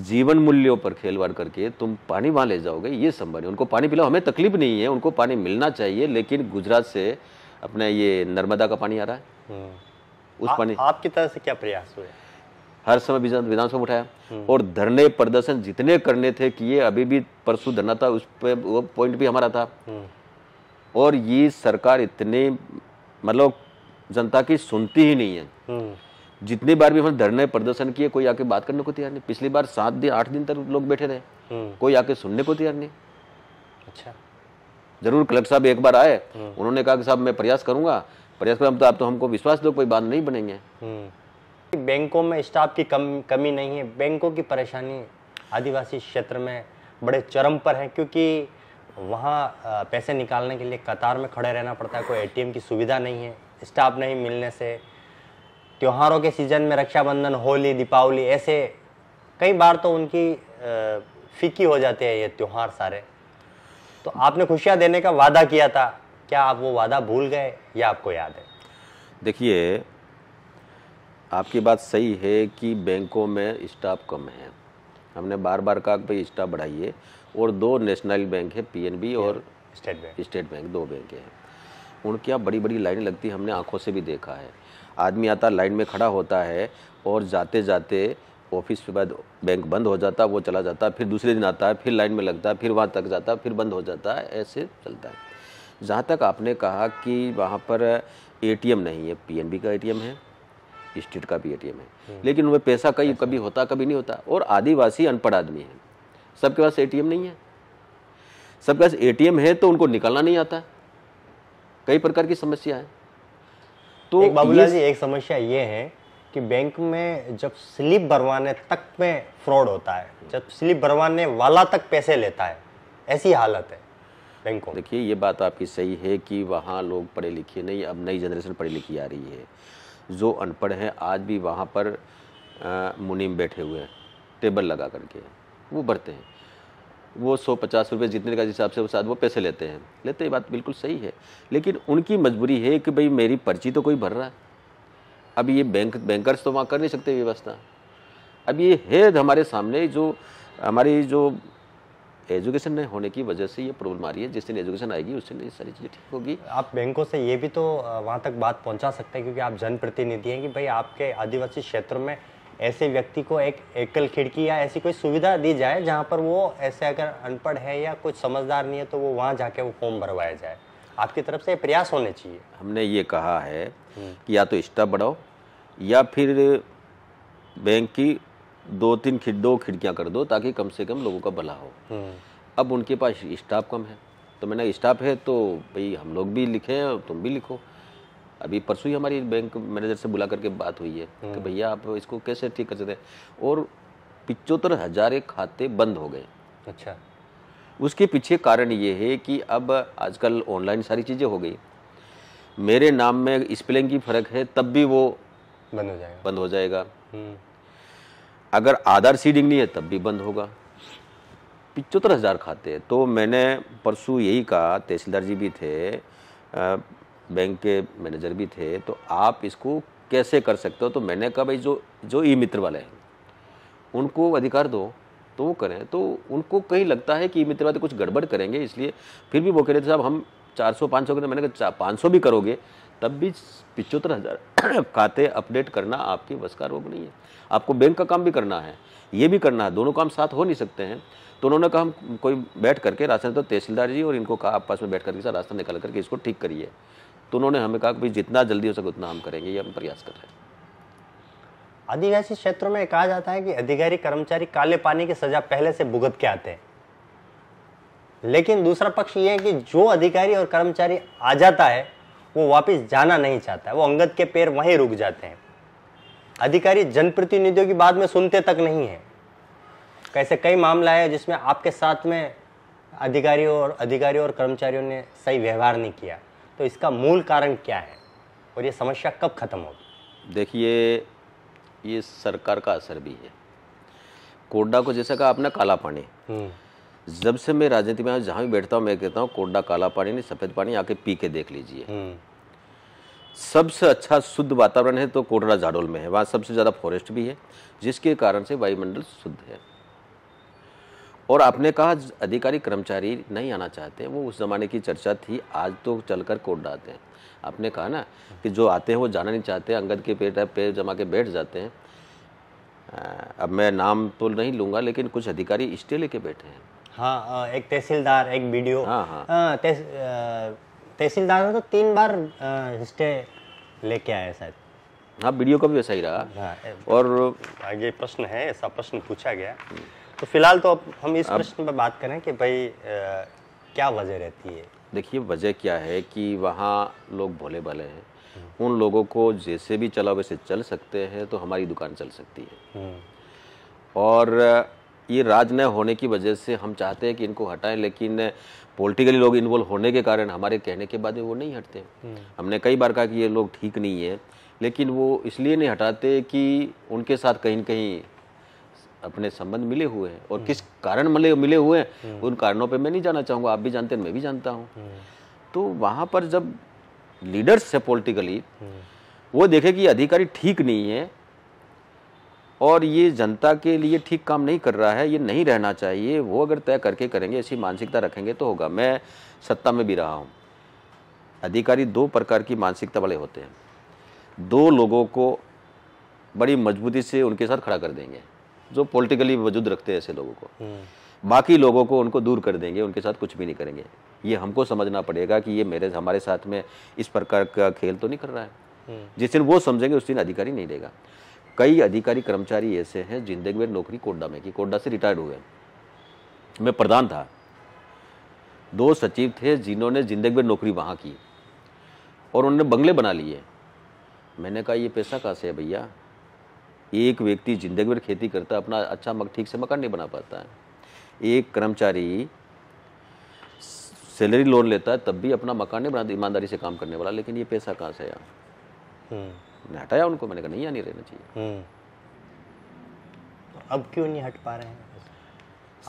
जीवन मूल्यों पर खेलवाड़ करके तुम पानी वहां ले जाओगे ये संभव नहीं उनको पानी पिलाओ हमें तकलीफ नहीं है उनको पानी मिलना चाहिए लेकिन गुजरात से अपने ये नर्मदा का पानी आ रहा है उस पानी आपकी तरह से क्या प्रयास हुए हर समय विधानसभा उठाया और धरने प्रदर्शन जितने करने थे किए अभी भी परसों धरना था उस पे वो पॉइंट भी हमारा था और ये सरकार इतने मतलब जनता की सुनती ही नहीं है जितनी बार भी हमने धरने प्रदर्शन किए कोई आके बात करने को तैयार नहीं पिछली बार सात दिन आठ दिन तक लोग बैठे रहे कोई आके सुनने को तैयार नहीं अच्छा जरूर कलेक्टर साहब एक बार आए हम्म। उन्होंने कहा कि साहब मैं प्रयास करूंगा प्रयास करें तो आप तो हमको विश्वास दो कोई बात नहीं बनेंगे हम्म। बैंकों में स्टाफ की कम कमी नहीं है बैंकों की परेशानी आदिवासी क्षेत्र में बड़े चरम पर है क्योंकि वहाँ पैसे निकालने के लिए कतार में खड़े रहना पड़ता है कोई एटीएम की सुविधा नहीं है स्टाफ नहीं मिलने से त्योहारों के सीज़न में रक्षाबंधन होली दीपावली ऐसे कई बार तो उनकी फीकी हो जाती है ये त्यौहार सारे तो आपने खुशियाँ देने का वादा किया था क्या आप वो वादा भूल गए या आपको याद है देखिए आपकी बात सही है कि बैंकों में स्टाफ कम है हमने बार बार कहा भाई स्टाफ बढ़ाइए और दो नेशनल बैंक है पीएनबी और स्टेट बैंक स्टेट बैंक दो बैंक हैं उनके यहाँ बड़ी बड़ी लाइनें लगती हमने आंखों से भी देखा है आदमी आता लाइन में खड़ा होता है और जाते जाते ऑफिस के बाद बैंक बंद हो जाता वो चला जाता फिर दूसरे दिन आता है फिर लाइन में लगता है फिर वहाँ तक जाता फिर बंद हो जाता है ऐसे चलता है जहाँ तक आपने कहा कि वहाँ पर एटीएम नहीं है पीएनबी का एटीएम है स्टेट का भी एटीएम है हम्म। लेकिन उनमें पैसा कई कभी होता कभी नहीं होता और आदिवासी अनपढ़ आदमी है सबके पास एटीएम नहीं है सबके पास एटीएम है तो उनको निकालना नहीं आता कई प्रकार की समस्या है तो बाबूलाल जी एक समस्या ये है कि बैंक में जब स्लिप भरवाने तक में फ्रॉड होता है जब स्लिप भरवाने वाला तक पैसे लेता है ऐसी हालत है बैंकों देखिए ये बात आपकी सही है कि वहाँ लोग पढ़े लिखे नहीं अब नई जनरेशन पढ़ी लिखी आ रही है जो अनपढ़ हैं आज भी वहाँ पर मुनिम बैठे हुए हैं टेबल लगा करके वो बढ़ते हैं वो सौ पचास रुपये जितने का हिसाब से वो शायद वो पैसे लेते हैं लेते हैं बात बिल्कुल सही है लेकिन उनकी मजबूरी है कि भाई मेरी पर्ची तो कोई भर रहा है अब ये बैंक बैंकर्स तो वहाँ कर नहीं सकते व्यवस्था अब ये है हमारे सामने जो हमारी जो एजुकेशन नहीं होने की वजह से ये प्रॉब्लम आ रही है जिस दिन एजुकेशन आएगी उस दिन ये सारी चीज़ें ठीक होगी आप बैंकों से ये भी तो वहाँ तक बात पहुँचा सकते हैं क्योंकि आप जनप्रतिनिधि हैं कि भाई आपके आदिवासी क्षेत्र में ऐसे व्यक्ति को एक एकल खिड़की या ऐसी कोई सुविधा दी जाए जहाँ पर वो ऐसे अगर अनपढ़ है या कुछ समझदार नहीं है तो वो वहाँ जाके वो फॉर्म भरवाया जाए आपकी तरफ से प्रयास होने चाहिए हमने ये कहा है हम्म। कि या तो स्टाफ बढ़ाओ या फिर बैंक की दो तीन खिड़ दो खिड़कियाँ कर दो ताकि कम से कम लोगों का भला हो हम्म। अब उनके पास स्टाफ कम है तो मैंने स्टाफ है तो भाई हम लोग भी लिखे हैं तुम भी लिखो अभी परसों ही हमारी बैंक मैनेजर से बुला करके बात हुई है कि हम्म। भैया आप इसको कैसे ठीक कर सकते हैं और पिचोत्तर हजारे खाते बंद हो गए अच्छा उसके पीछे कारण ये है कि अब आजकल ऑनलाइन सारी चीज़ें हो गई मेरे नाम में स्पेलिंग की फ़र्क है तब भी वो बंद हो जाएगा बंद हो जाएगा हम्म। अगर आधार सीडिंग नहीं है तब भी बंद होगा पिचहत्तर हज़ार खाते तो मैंने परसों यही कहा तहसीलदार जी भी थे बैंक के मैनेजर भी थे तो आप इसको कैसे कर सकते हो तो मैंने कहा भाई जो जो ई मित्र वाले हैं उनको अधिकार दो तो वो करें तो उनको कहीं लगता है कि ई मित्र वाले कुछ गड़बड़ करेंगे इसलिए फिर भी वो कह रहे थे साहब हम 400 500 के तो मैंने कहा 500 भी करोगे तब भी पिचहत्तर हज़ार *clears throat* खाते अपडेट करना आपकी बस का रोग नहीं है आपको बैंक का काम भी करना है ये भी करना है दोनों काम साथ हो नहीं सकते हैं तो उन्होंने कहा हम कोई बैठ करके राशन तो तहसीलदार जी और इनको कहा आप पास में बैठ करके सर रास्ता निकाल करके इसको ठीक करिए तो उन्होंने हमें कहा कि जितना जल्दी हो सके उतना हम करेंगे ये हम प्रयास कर रहे हैं आदिवासी क्षेत्रों में कहा जाता है कि अधिकारी कर्मचारी काले पानी की सजा पहले से भुगत के आते हैं लेकिन दूसरा पक्ष ये है कि जो अधिकारी और कर्मचारी आ जाता है वो वापस जाना नहीं चाहता वो अंगद के पैर वहीं रुक जाते हैं अधिकारी जनप्रतिनिधियों की बात में सुनते तक नहीं है कैसे कई मामला है जिसमें आपके साथ में अधिकारियों और अधिकारियों और कर्मचारियों ने सही व्यवहार नहीं किया तो इसका मूल कारण क्या है और ये समस्या कब खत्म होगी देखिए ये सरकार का असर भी है कोडा को जैसे कहा आपने काला पानी हम्म। जब से मैं राजनीति में जहाँ भी बैठता हूँ मैं कहता हूँ कोडा काला पानी नहीं सफ़ेद पानी आके पी के देख लीजिए हम्म। सबसे अच्छा शुद्ध वातावरण है तो कोटड़ा झाडोल में है वहाँ सबसे ज़्यादा फॉरेस्ट भी है जिसके कारण से वायुमंडल शुद्ध है और आपने कहा अधिकारी कर्मचारी नहीं आना चाहते वो उस ज़माने की चर्चा थी आज तो चलकर कोडरा आते हैं आपने कहा ना कि जो आते हैं वो जाना नहीं चाहते अंगद के पेट पैर जमा के बैठ जाते हैं अब मैं नाम तो नहीं लूँगा लेकिन कुछ अधिकारी इस्टे लेके बैठे हैं हाँ एक तहसीलदार एक वीडियो हाँ, हाँ। तहसीलदार तो तीन बार स्टे लेके आए शायद हाँ वीडियो का भी वैसा ही रहा हाँ, और आगे प्रश्न है ऐसा प्रश्न पूछा गया तो फिलहाल तो अब हम इस प्रश्न पर बात करें कि भाई आ, क्या वजह रहती है देखिए वजह क्या है कि वहाँ लोग भोले भाले हैं हम्म। उन लोगों को जैसे भी चला वैसे चल सकते हैं तो हमारी दुकान चल सकती है हम्म। और ये राज न होने की वजह से हम चाहते हैं कि इनको हटाएं लेकिन पॉलिटिकली लोग इन्वॉल्व होने के कारण हमारे कहने के बाद वो नहीं हटते हम्म। हमने कई बार कहा कि ये लोग ठीक नहीं है लेकिन वो इसलिए नहीं हटाते कि उनके साथ कहीं कहीं अपने संबंध मिले हुए हैं और हम्म। किस कारण मिले मिले हुए हैं हम्म। उन कारणों पे मैं नहीं जाना चाहूँगा आप भी जानते हैं मैं भी जानता हूँ तो वहाँ पर जब लीडर्स है पॉलिटिकली वो देखे कि अधिकारी ठीक नहीं है और ये जनता के लिए ठीक काम नहीं कर रहा है ये नहीं रहना चाहिए वो अगर तय करके करेंगे ऐसी मानसिकता रखेंगे तो होगा मैं सत्ता में भी रहा हूँ अधिकारी दो प्रकार की मानसिकता वाले होते हैं दो लोगों को बड़ी मजबूती से उनके साथ खड़ा कर देंगे जो पॉलिटिकली वजूद रखते हैं ऐसे लोगों को हम्म। बाकी लोगों को उनको दूर कर देंगे उनके साथ कुछ भी नहीं करेंगे ये हमको समझना पड़ेगा कि ये मेरे हमारे साथ में इस प्रकार का खेल तो नहीं कर रहा है हम्म। जिस दिन वो समझेंगे उस दिन अधिकारी नहीं देगा कई अधिकारी कर्मचारी ऐसे हैं जिंदगी भर नौकरी कोड्डा में की कोड्डा से रिटायर्ड हुए मैं प्रधान था दो सचिव थे जिन्होंने जिंदगी में नौकरी वहाँ की और उन्होंने बंगले बना लिए मैंने कहा ये पैसा कहाँ से है भैया एक व्यक्ति जिंदगी भर खेती करता अपना अच्छा मक ठीक से मकान नहीं बना पाता है एक कर्मचारी सैलरी लोन लेता है तब भी अपना मकान नहीं बनाता ईमानदारी से काम करने वाला लेकिन ये पैसा कहाँ से आया हम्म। मैंने हटाया उनको मैंने कहा नहीं यहाँ नहीं रहना चाहिए हम्म। अब क्यों नहीं हट पा रहे हैं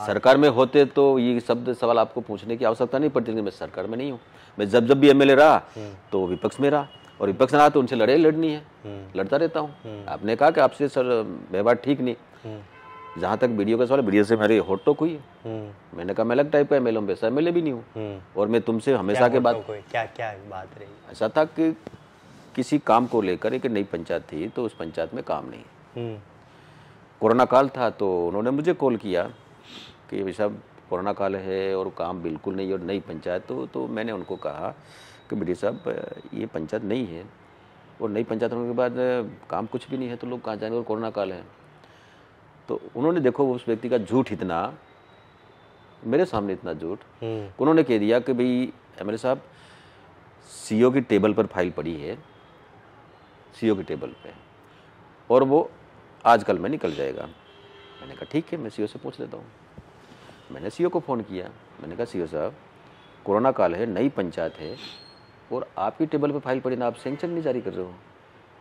सरकार में होते तो ये शब्द सवाल आपको पूछने की आवश्यकता नहीं पड़ती मैं सरकार में नहीं हूँ मैं जब जब भी एमएलए रहा हम्म। तो विपक्ष में रहा और विपक्ष रहा तो उनसे लड़े लड़नी है हम्म। लड़ता रहता हूँ आपने कहा कि आपसे सर व्यवहार ठीक नहीं जहाँ तक वीडियो का सवाल वीडियो से मेरी होट टॉक हुई मैंने कहा मैं अलग टाइप का एम एल वैसा एम भी नहीं हूँ और मैं तुमसे हमेशा के बाद क्या क्या बात रही ऐसा था कि किसी काम को लेकर एक नई पंचायत थी तो उस पंचायत में काम नहीं हम्म। कोरोना काल था तो उन्होंने मुझे कॉल किया कि भाई साहब कोरोना काल है और काम बिल्कुल नहीं और नई पंचायत तो तो मैंने उनको कहा कि बेटी साहब ये पंचायत नहीं है और नई पंचायत होने के बाद काम कुछ भी नहीं है तो लोग कहाँ जाएंगे और कोरोना काल है तो उन्होंने देखो उस व्यक्ति का झूठ इतना मेरे सामने इतना झूठ हम्म। उन्होंने कह दिया कि भाई एम साहब सीईओ की टेबल पर फाइल पड़ी है सीईओ के टेबल पे और वो आज कल में निकल जाएगा मैंने कहा ठीक है मैं सीईओ से पूछ लेता हूँ मैंने सीईओ को फ़ोन किया मैंने कहा सीईओ साहब कोरोना काल है नई पंचायत है और आपकी टेबल पर फाइल पड़ी ना आप सेंक्शन नहीं जारी कर रहे हो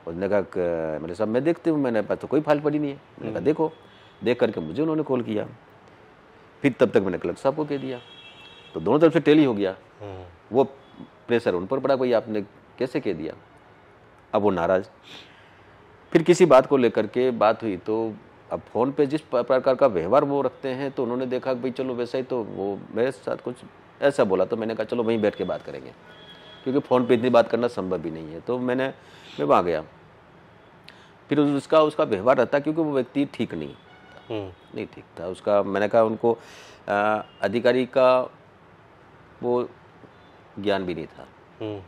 उसने कहा मेरे साहब मैं देखती हूँ मैंने पास तो कोई फाइल पड़ी नहीं है मैंने कहा हम्म। देखो देख करके मुझे उन्होंने कॉल किया फिर तब तक मैंने क्लर्क साहब को कह दिया तो दोनों तरफ से टेली हो गया हम्म। वो प्रेशर उन पर पड़ा भाई आपने कैसे कह दिया अब वो नाराज फिर किसी बात को लेकर के बात हुई तो अब फ़ोन पे जिस प्रकार का व्यवहार वो रखते हैं तो उन्होंने देखा कि भाई चलो वैसा ही तो वो मेरे साथ कुछ ऐसा बोला तो मैंने कहा चलो वहीं बैठ के बात करेंगे क्योंकि फ़ोन पे इतनी बात करना संभव ही नहीं है तो मैंने मैं वहाँ गया फिर उसका उसका व्यवहार रहता क्योंकि वो व्यक्ति ठीक नहीं हम्म। नहीं ठीक था उसका मैंने कहा उनको आ, अधिकारी का वो ज्ञान भी नहीं था हम्म।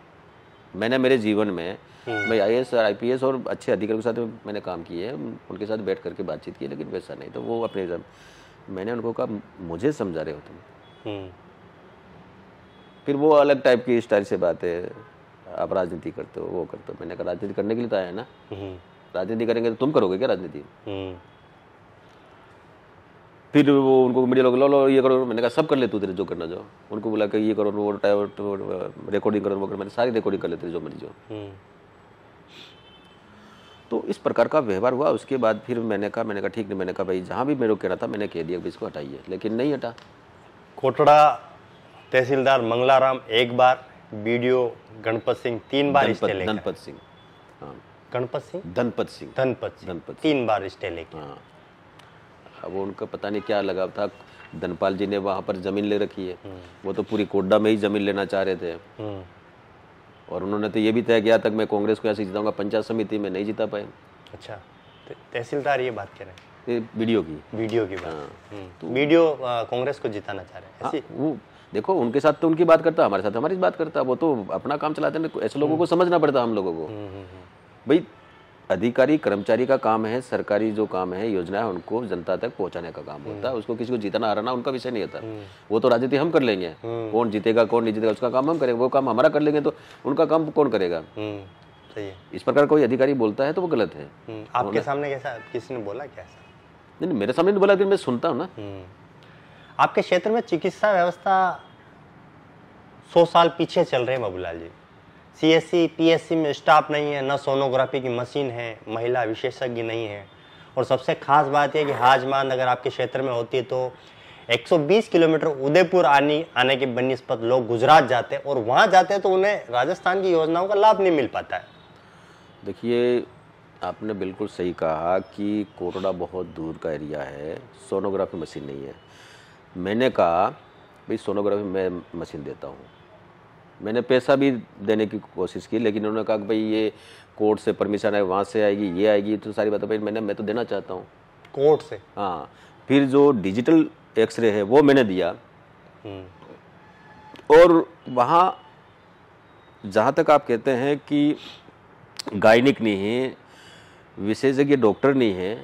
मैंने मेरे जीवन में हम्म। मैं I S I P S और अच्छे अधिकारियों के साथ मैंने काम किए हैं उनके साथ बैठ करके बातचीत की लेकिन वैसा नहीं तो वो अपने मैंने उनको कहा मुझे समझा रहे हो तुम हम्म। फिर वो अलग टाइप की स्टाइल से बात है आप राजनीति करते हो वो करते हो मैंने कहा राजनीति करने के लिए तो आया है ना हम्म। राजनीति करेंगे तो तुम करोगे क्या राजनीति फिर वो उनको मीडिया लोग लो लो ये करो मैंने कहा सब कर ले तू तेरे जो करना जो उनको बोला कि ये करो वो रिकॉर्डिंग करो वो करो मैंने सारी रिकॉर्डिंग कर ले तेरे जो मेरी जो हम्म। तो इस प्रकार का व्यवहार हुआ उसके बाद फिर मैंने कहा मैंने कहा ठीक नहीं मैंने कहा भाई जहाँ भी मेरे को कहना था मैंने कह दिया इसको हटाइए लेकिन नहीं हटा कोटड़ा तहसीलदार मंगलाराम एक बार वीडियो गणपत सिंह तीन बार गणपत सिंह हाँ। गणपत सिंह धनपत सिंह धनपत सिंह तीन बार स्टे लेके वो उनका पता नहीं क्या लगाव था धनपाल जी ने वहाँ पर ज़मीन ले रखी है वो तो पूरी कोड्डा में ही ज़मीन लेना चाह रहे थे और उन्होंने तो ये भी तय किया तक मैं कांग्रेस को ऐसे जिताऊंगा पंचायत समिति में नहीं जीता पाए अच्छा तहसीलदार ये बात कह रहे हैं वीडियो की वीडियो की बात हाँ। हम्म। तो वीडियो कांग्रेस को जिताना चाह रहे हैं हाँ, वो देखो उनके साथ तो उनकी बात करता हमारे साथ हमारी बात करता वो तो अपना काम चलाते हैं ऐसे लोगों को समझना पड़ता हम लोगों को हम्म, हम्म, भाई अधिकारी कर्मचारी का काम है सरकारी जो काम है योजना है उनको जनता तक पहुंचाने का काम होता है हम्म। उसको किसी को जीतना हराना उनका विषय नहीं होता हम्म। वो तो राजनीति हम कर लेंगे हम्म। कौन जीतेगा कौन नहीं जीतेगा उसका काम हम करेंगे वो काम हमारा कर लेंगे तो उनका काम कौन करेगा इस प्रकार कोई अधिकारी बोलता है तो वो गलत है आपके सामने कैसा किसी ने बोला कैसा नहीं नहीं मेरे सामने नहीं बोला मैं सुनता हूँ ना आपके क्षेत्र में चिकित्सा व्यवस्था सौ साल पीछे चल रहे हैं बाबूलाल जी सीएससी पीएससी में स्टाफ नहीं है न सोनोग्राफी की मशीन है महिला विशेषज्ञ नहीं है और सबसे खास बात यह कि हाजमान अगर आपके क्षेत्र में होती है तो 120 किलोमीटर उदयपुर आने आने के बनस्पत लोग गुजरात जाते हैं और वहाँ जाते हैं तो उन्हें राजस्थान की योजनाओं का लाभ नहीं मिल पाता है देखिए आपने बिल्कुल सही कहा कि कोटड़ा बहुत दूर का एरिया है सोनोग्राफी मशीन नहीं है मैंने कहा भाई सोनोग्राफी मैं मशीन देता हूँ मैंने पैसा भी देने की कोशिश की लेकिन उन्होंने कहा कि भाई ये कोर्ट से परमिशन है वहाँ से आएगी ये आएगी तो सारी बात भाई मैंने मैं तो देना चाहता हूँ कोर्ट से हाँ फिर जो डिजिटल एक्सरे है वो मैंने दिया हम्म। और वहाँ जहाँ तक आप कहते हैं कि गायनिक नहीं है विशेषज्ञ डॉक्टर नहीं है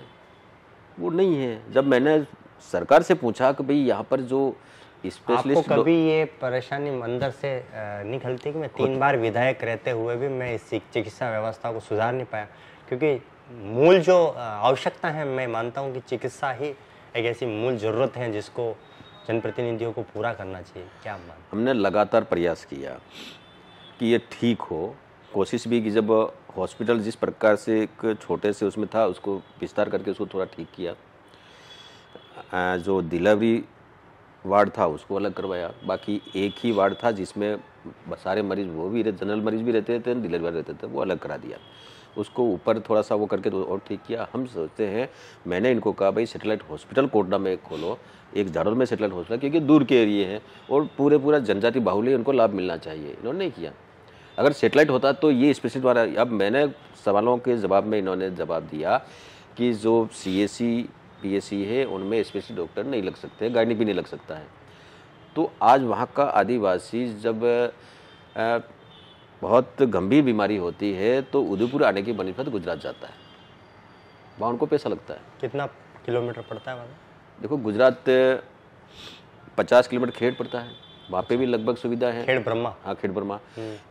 वो नहीं है जब मैंने सरकार से पूछा कि भाई यहाँ पर जो आपको कभी ये परेशानी अंदर से निकलती कि मैं तीन बार विधायक रहते हुए भी मैं इस चिकित्सा व्यवस्था को सुधार नहीं पाया क्योंकि मूल जो आवश्यकता है मैं मानता हूँ कि चिकित्सा ही एक ऐसी मूल ज़रूरत है जिसको जनप्रतिनिधियों को पूरा करना चाहिए क्या मान हमने लगातार प्रयास किया कि ये ठीक हो कोशिश भी कि जब हॉस्पिटल जिस प्रकार से एक छोटे से उसमें था उसको विस्तार करके उसको थोड़ा ठीक किया जो डिलीवरी वार्ड था उसको अलग करवाया बाकी एक ही वार्ड था जिसमें सारे मरीज वो भी जनरल मरीज भी रहते थे डिलीवर रहते थे वो अलग करा दिया उसको ऊपर थोड़ा सा वो करके तो और ठीक किया हम सोचते हैं मैंने इनको कहा भाई सेटेलाइट हॉस्पिटल कोटना में खोलो एक जारोल में सेटेलाइट हॉस्पिटल क्योंकि दूर के एरिए हैं और पूरे पूरा जनजाति बाहुल्य उनको लाभ मिलना चाहिए इन्होंने नहीं किया अगर सेटेलाइट होता तो ये स्पेशल द्वारा अब मैंने सवालों के जवाब में इन्होंने जवाब दिया कि जो सी पीएससी है उनमें स्पेशली डॉक्टर नहीं लग सकते गाइनी भी नहीं लग सकता है तो आज वहाँ का आदिवासी जब बहुत गंभीर बीमारी होती है तो उदयपुर आने की बनीफत गुजरात जाता है वहाँ उनको पैसा लगता है कितना किलोमीटर पड़ता है वहाँ देखो गुजरात पचास किलोमीटर खेड़ पड़ता है वहाँ पे भी लगभग सुविधा है खेड़ ब्रह्मा हाँ खेड़ ब्रह्मा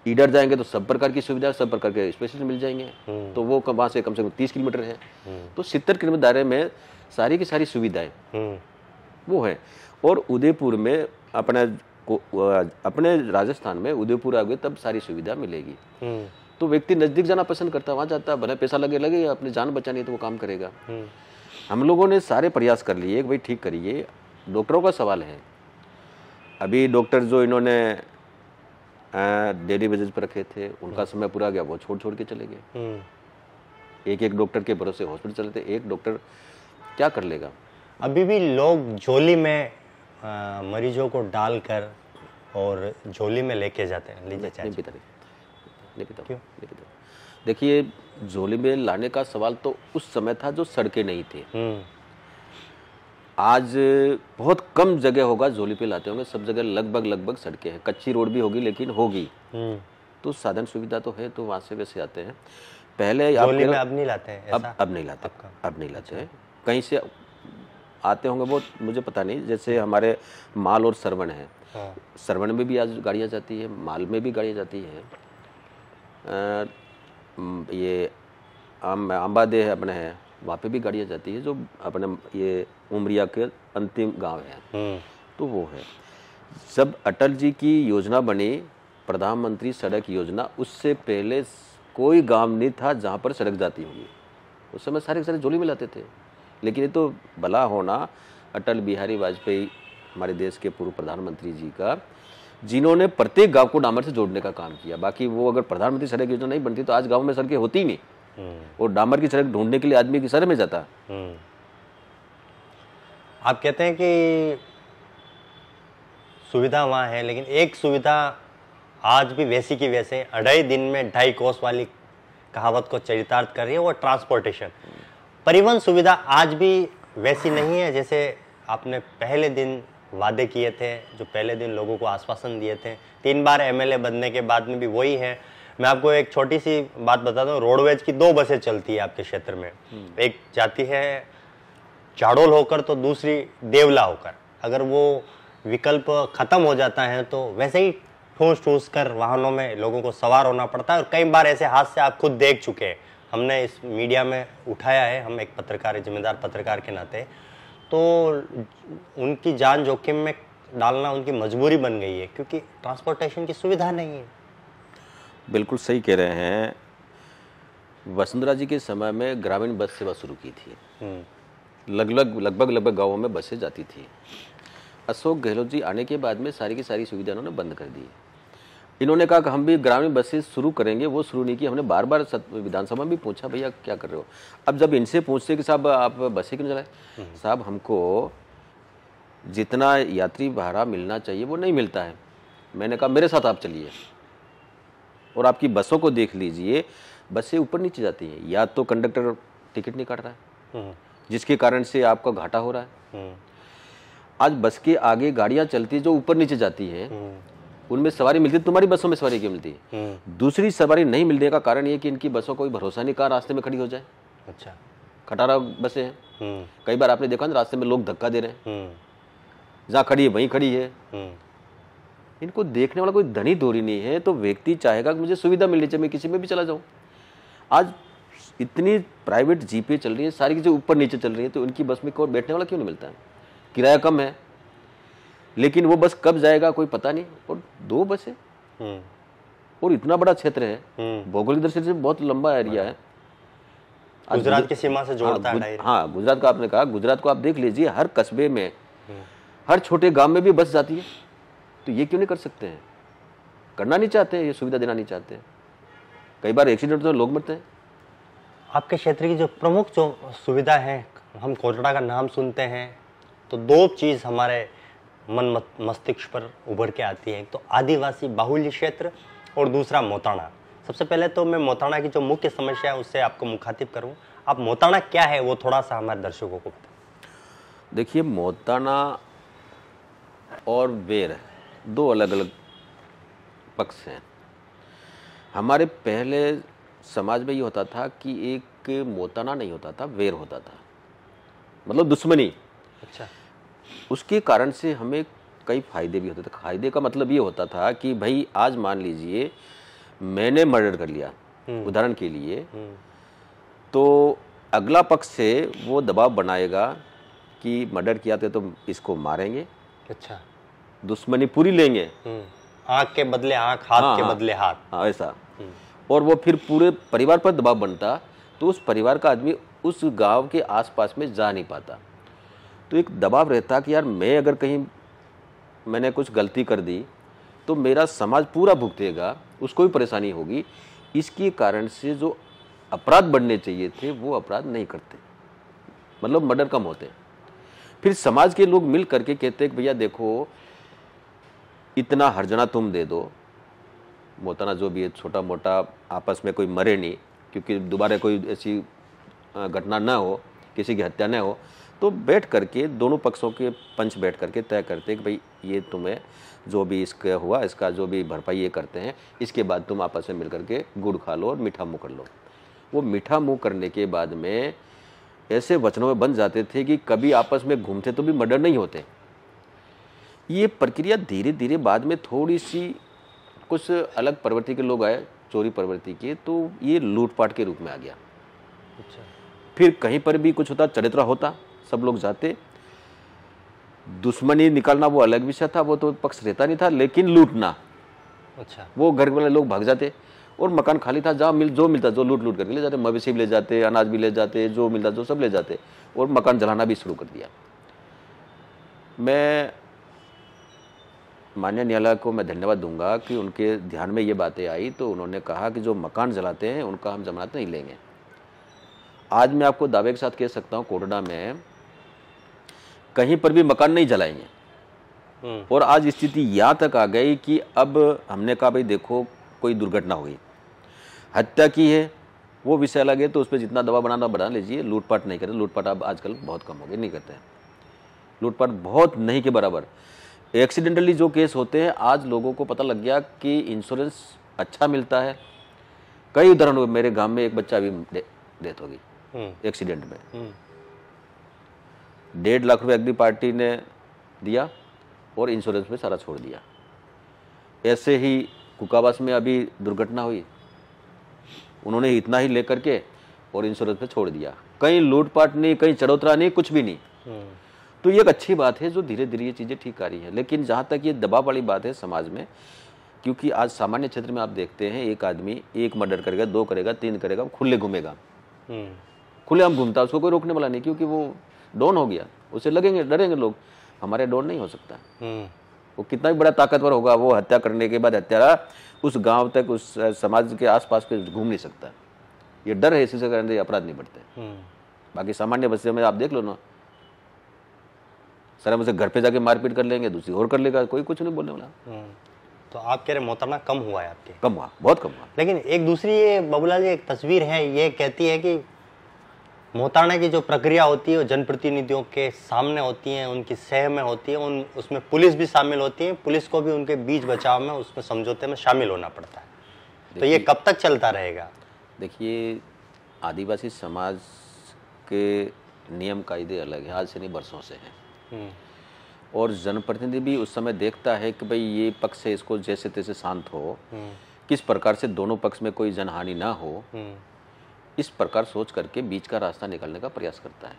ईडर हम्म। जाएंगे तो सब प्रकार की सुविधा सब प्रकार के स्पेशल मिल जाएंगे हम्म। तो वो वहाँ से कम से कम तीस किलोमीटर है हम्म। तो सितर किलोमीटर दायरे में सारी की सारी सुविधाएं हम्म। वो है और उदयपुर में अपना अपने राजस्थान में उदयपुर आ गए तब सारी सुविधा मिलेगी हम्म। तो व्यक्ति नजदीक जाना पसंद करता वहां जाता है भले पैसा लगे लगे अपनी जान बचानी है तो वो काम करेगा हम्म। हम लोगों ने सारे प्रयास कर लिए भाई ठीक करिए डॉक्टरों का सवाल है अभी डॉक्टर जो इन्होंने डेली बेसिस पर रखे थे उनका समय पूरा गया वो छोड़ छोड़ के चले गए एक एक डॉक्टर के भरोसे हॉस्पिटल चलते एक डॉक्टर क्या कर लेगा अभी भी लोग झोली में आ, मरीजों को डालकर और झोली में लेके जाते हैं लीजिए नहीं पीता नहीं पीता क्यों नहीं पीता देखिए झोली में लाने का सवाल तो उस समय था जो सड़कें नहीं थी हम्म। आज बहुत कम जगह होगा झोली पे लाते होंगे सब जगह लगभग लगभग सड़कें हैं कच्ची रोड भी होगी लेकिन होगी हम्म। तो साधन सुविधा तो है तो वहां से वैसे आते हैं पहले आप में अब नहीं लाते हैं अब अब नहीं लाते अब नहीं लाते हैं अच्छा। कहीं से आते होंगे वो मुझे पता नहीं जैसे हमारे माल और सरवण है हाँ। सरवण में भी आज गाड़ियाँ जाती है माल में भी गाड़ियाँ जाती हैं ये आम आम्बादे है अपने है वहाँ पे भी गाड़ियाँ जाती है जो अपने ये उमरिया के अंतिम गांव है हम्म। तो वो है जब अटल जी की योजना बनी प्रधानमंत्री सड़क योजना उससे पहले कोई गांव नहीं था जहाँ पर सड़क जाती होगी उस समय सारे सारे जोली मिलाते थे लेकिन ये तो भला होना अटल बिहारी वाजपेयी हमारे देश के पूर्व प्रधानमंत्री जी का जिन्होंने प्रत्येक गांव को डामर से जोड़ने का काम किया बाकी वो अगर प्रधानमंत्री सड़क योजना नहीं बनती तो आज गांव में सड़कें होती नहीं हम्म। और डामर की सड़क ढूंढने के लिए आदमी की सर में जाता हम्म। आप कहते हैं कि सुविधा वहाँ है लेकिन एक सुविधा आज भी वैसी की वैसे अढ़ाई दिन में ढाई कोस वाली कहावत को चरितार्थ कर रही है वो ट्रांसपोर्टेशन परिवहन सुविधा आज भी वैसी नहीं है जैसे आपने पहले दिन वादे किए थे जो पहले दिन लोगों को आश्वासन दिए थे तीन बार एमएलए बनने के बाद में भी वही है मैं आपको एक छोटी सी बात बताता हूँ रोडवेज की दो बसें चलती है आपके क्षेत्र में हम्म। एक जाती है चाड़ोल होकर तो दूसरी देवला होकर अगर वो विकल्प ख़त्म हो जाता है तो वैसे ही ठूस ठूस कर वाहनों में लोगों को सवार होना पड़ता है और कई बार ऐसे हादसे आप खुद देख चुके हैं हमने इस मीडिया में उठाया है हम एक पत्रकार जिम्मेदार पत्रकार के नाते तो उनकी जान जोखिम में डालना उनकी मजबूरी बन गई है क्योंकि ट्रांसपोर्टेशन की सुविधा नहीं है बिल्कुल सही कह रहे हैं वसुंधरा जी के समय में ग्रामीण बस सेवा शुरू की थी हम्म। लगभग लगभग लगभग गाँवों में बसें जाती थी अशोक गहलोत जी आने के बाद में सारी की सारी सुविधा उन्होंने बंद कर दी इन्होंने कहा कि हम भी ग्रामीण बसेस शुरू करेंगे वो शुरू नहीं की हमने बार बार विधानसभा में भी पूछा भैया क्या कर रहे हो अब जब इनसे पूछते कि साहब आप बसें क्यों चलाएं हम्म। साहब हमको जितना यात्री भाड़ा मिलना चाहिए वो नहीं मिलता है मैंने कहा मेरे साथ आप चलिए और आपकी बसों को देख लीजिए बसें ऊपर नीचे जाती हैं या तो कंडक्टर टिकट नहीं काट रहा है हम्म। जिसके कारण से आपका घाटा हो रहा है हम्म। आज बस के आगे गाड़ियां चलती जो ऊपर नीचे जाती हैं उनमें सवारी मिलती तुम्हारी बसों में सवारी क्यों मिलती है हम्म। दूसरी सवारी नहीं मिलने का कारण ये कि इनकी बसों को भरोसा नहीं कहा रास्ते में खड़ी हो जाए अच्छा खटारा बसें हैं हम्म। कई बार आपने देखा ना रास्ते में लोग धक्का दे रहे हैं हम्म। जहाँ खड़ी है वहीं खड़ी है इनको देखने वाला कोई धनी दूरी नहीं है तो व्यक्ति चाहेगा कि मुझे सुविधा मिलनी चाहिए मैं किसी में भी चला जाऊँ आज इतनी प्राइवेट जीपे चल रही है सारी चीज़ें ऊपर नीचे चल रही है तो उनकी बस में कोई बैठने वाला क्यों नहीं मिलता है किराया कम है लेकिन वो बस कब जाएगा कोई पता नहीं और दो बस है हम्म। और इतना बड़ा क्षेत्र है हम्म। भौगोलिक दृष्टि से बहुत लंबा एरिया है अच्छा। गुजरात की सीमा से जोड़ता हाँ, है हाँ गुजरात का आपने कहा गुजरात को आप देख लीजिए हर कस्बे में हम्म। हर छोटे गांव में भी बस जाती है तो ये क्यों नहीं कर सकते हैं करना नहीं चाहते ये सुविधा देना नहीं चाहते कई बार एक्सीडेंट तो लोग मरते हैं आपके क्षेत्र की जो प्रमुख जो सुविधा है हम कोटड़ा का नाम सुनते हैं तो दो चीज़ हमारे मन मस्तिष्क पर उभर के आती है तो आदिवासी बाहुल्य क्षेत्र और दूसरा मोताना सबसे पहले तो मैं मोताना की जो मुख्य समस्या है उससे आपको मुखातिब करूँ आप मोताना क्या है वो थोड़ा सा हमारे दर्शकों को देखिए मोताना और बेर दो अलग अलग पक्ष हैं हमारे पहले समाज में ये होता था कि एक मोताना नहीं होता था वेर होता था मतलब दुश्मनी अच्छा उसके कारण से हमें कई फ़ायदे भी होते थे फ़ायदे का मतलब ये होता था कि भाई आज मान लीजिए मैंने मर्डर कर लिया हम्म। उदाहरण के लिए हम्म। तो अगला पक्ष से वो दबाव बनाएगा कि मर्डर किया थे तो, तो इसको मारेंगे अच्छा दुश्मनी पूरी लेंगे हम्म। आँख के बदले आँख हाथ हाँ, के हाँ। बदले हाथ हाँ ऐसा और वो फिर पूरे परिवार पर दबाव बनता तो उस परिवार का आदमी उस गांव के आसपास में जा नहीं पाता तो एक दबाव रहता कि यार मैं अगर कहीं मैंने कुछ गलती कर दी तो मेरा समाज पूरा भुगतेगा उसको भी परेशानी होगी इसके कारण से जो अपराध बढ़ने चाहिए थे वो अपराध नहीं करते मतलब मर्डर कम होते फिर समाज के लोग मिल करके कहते कि भैया देखो इतना हर्जना तुम दे दो मोताना जो भी है छोटा मोटा आपस में कोई मरे नहीं क्योंकि दोबारा कोई ऐसी घटना ना हो किसी की हत्या ना हो तो बैठ करके दोनों पक्षों के पंच बैठ करके तय करते कि भाई ये तुम्हें जो भी इसका हुआ इसका जो भी भरपाई ये करते हैं इसके बाद तुम आपस में मिल करके गुड़ खा लो और मीठा मुँह कर लो वो मीठा मुँह करने के बाद में ऐसे वचनों में बन जाते थे कि कभी आपस में घूमते तो भी मर्डर नहीं होते ये प्रक्रिया धीरे धीरे बाद में थोड़ी सी कुछ अलग प्रवृत्ति के लोग आए चोरी प्रवृत्ति के तो ये लूटपाट के रूप में आ गया अच्छा फिर कहीं पर भी कुछ होता चरित्र होता सब लोग जाते दुश्मनी निकालना वो अलग विषय था वो तो पक्ष रहता नहीं था लेकिन लूटना अच्छा वो घर वाले लोग भाग जाते और मकान खाली था जहाँ मिल जो मिलता जो लूट लूट करके ले जाते मवेशी भी ले जाते अनाज भी ले जाते जो मिलता जो सब ले जाते और मकान जलाना भी शुरू कर दिया मैं मान्य न्यायालय को मैं धन्यवाद दूंगा कि उनके ध्यान में ये बातें आई तो उन्होंने कहा कि जो मकान जलाते हैं उनका हम जमानत नहीं लेंगे आज मैं आपको दावे के साथ कह सकता हूँ कोटडा में कहीं पर भी मकान नहीं जलाएंगे हम्म। और आज स्थिति यहाँ तक आ गई कि अब हमने कहा भाई देखो कोई दुर्घटना हुई हत्या की है वो विषय अलग है तो उस पर जितना दबाव बनाना बना लीजिए लूटपाट नहीं करते लूटपाट अब आजकल बहुत कम हो गए नहीं करते हैं लूटपाट बहुत नहीं के बराबर एक्सीडेंटली जो केस होते हैं आज लोगों को पता लग गया कि इंश्योरेंस अच्छा मिलता है कई उदाहरण मेरे गांव में एक बच्चा अभी डेथ होगी हम्म। एक्सीडेंट में हम्म। डेढ़ लाख रुपए अग्नि पार्टी ने दिया और इंश्योरेंस में सारा छोड़ दिया ऐसे ही कुकावास में अभी दुर्घटना हुई उन्होंने इतना ही लेकर के और इंश्योरेंस में छोड़ दिया कहीं लूटपाट नहीं कहीं चढ़ोतरा नहीं कुछ भी नहीं हम्म। तो ये एक अच्छी बात है जो धीरे धीरे ये चीज़ें ठीक आ रही हैं लेकिन जहाँ तक ये दबाव वाली बात है समाज में क्योंकि आज सामान्य क्षेत्र में आप देखते हैं एक आदमी एक मर्डर करेगा दो करेगा तीन करेगा खुले घूमेगा हम्म। खुले हम घूमता उसको कोई रोकने वाला नहीं क्योंकि वो डोन हो गया उसे लगेंगे डरेंगे लोग हमारे डोन नहीं हो सकता वो कितना भी बड़ा ताकतवर होगा वो हत्या करने के बाद हत्यारा उस गांव तक उस समाज के आसपास के घूम नहीं सकता ये डर है इसी से कारण अपराध नहीं बढ़ते बाकी सामान्य बस्तियों में आप देख लो ना सर हम उसे घर पे जाके मारपीट कर लेंगे दूसरी और कर लेगा कोई कुछ नहीं बोलने वाला तो आप कह रहे मोहतरमा कम हुआ है आपके कम हुआ बहुत कम हुआ लेकिन एक दूसरी ये बबूलाल जी एक तस्वीर है ये कहती है कि मोताने की जो प्रक्रिया होती है वो जनप्रतिनिधियों के सामने होती है उनकी सह में होती है उन उसमें पुलिस भी शामिल होती है पुलिस को भी उनके बीच बचाव में उसमें समझौते में शामिल होना पड़ता है तो ये कब तक चलता रहेगा देखिए आदिवासी समाज के नियम कायदे अलग है आज से नहीं बरसों से हैं हम्म। और जनप्रतिनिधि भी उस समय देखता है कि भाई ये पक्ष है इसको जैसे तैसे शांत हो हम्म। किस प्रकार से दोनों पक्ष में कोई जनहानि ना हो हम्म। इस प्रकार सोच करके बीच का रास्ता निकालने का प्रयास करता है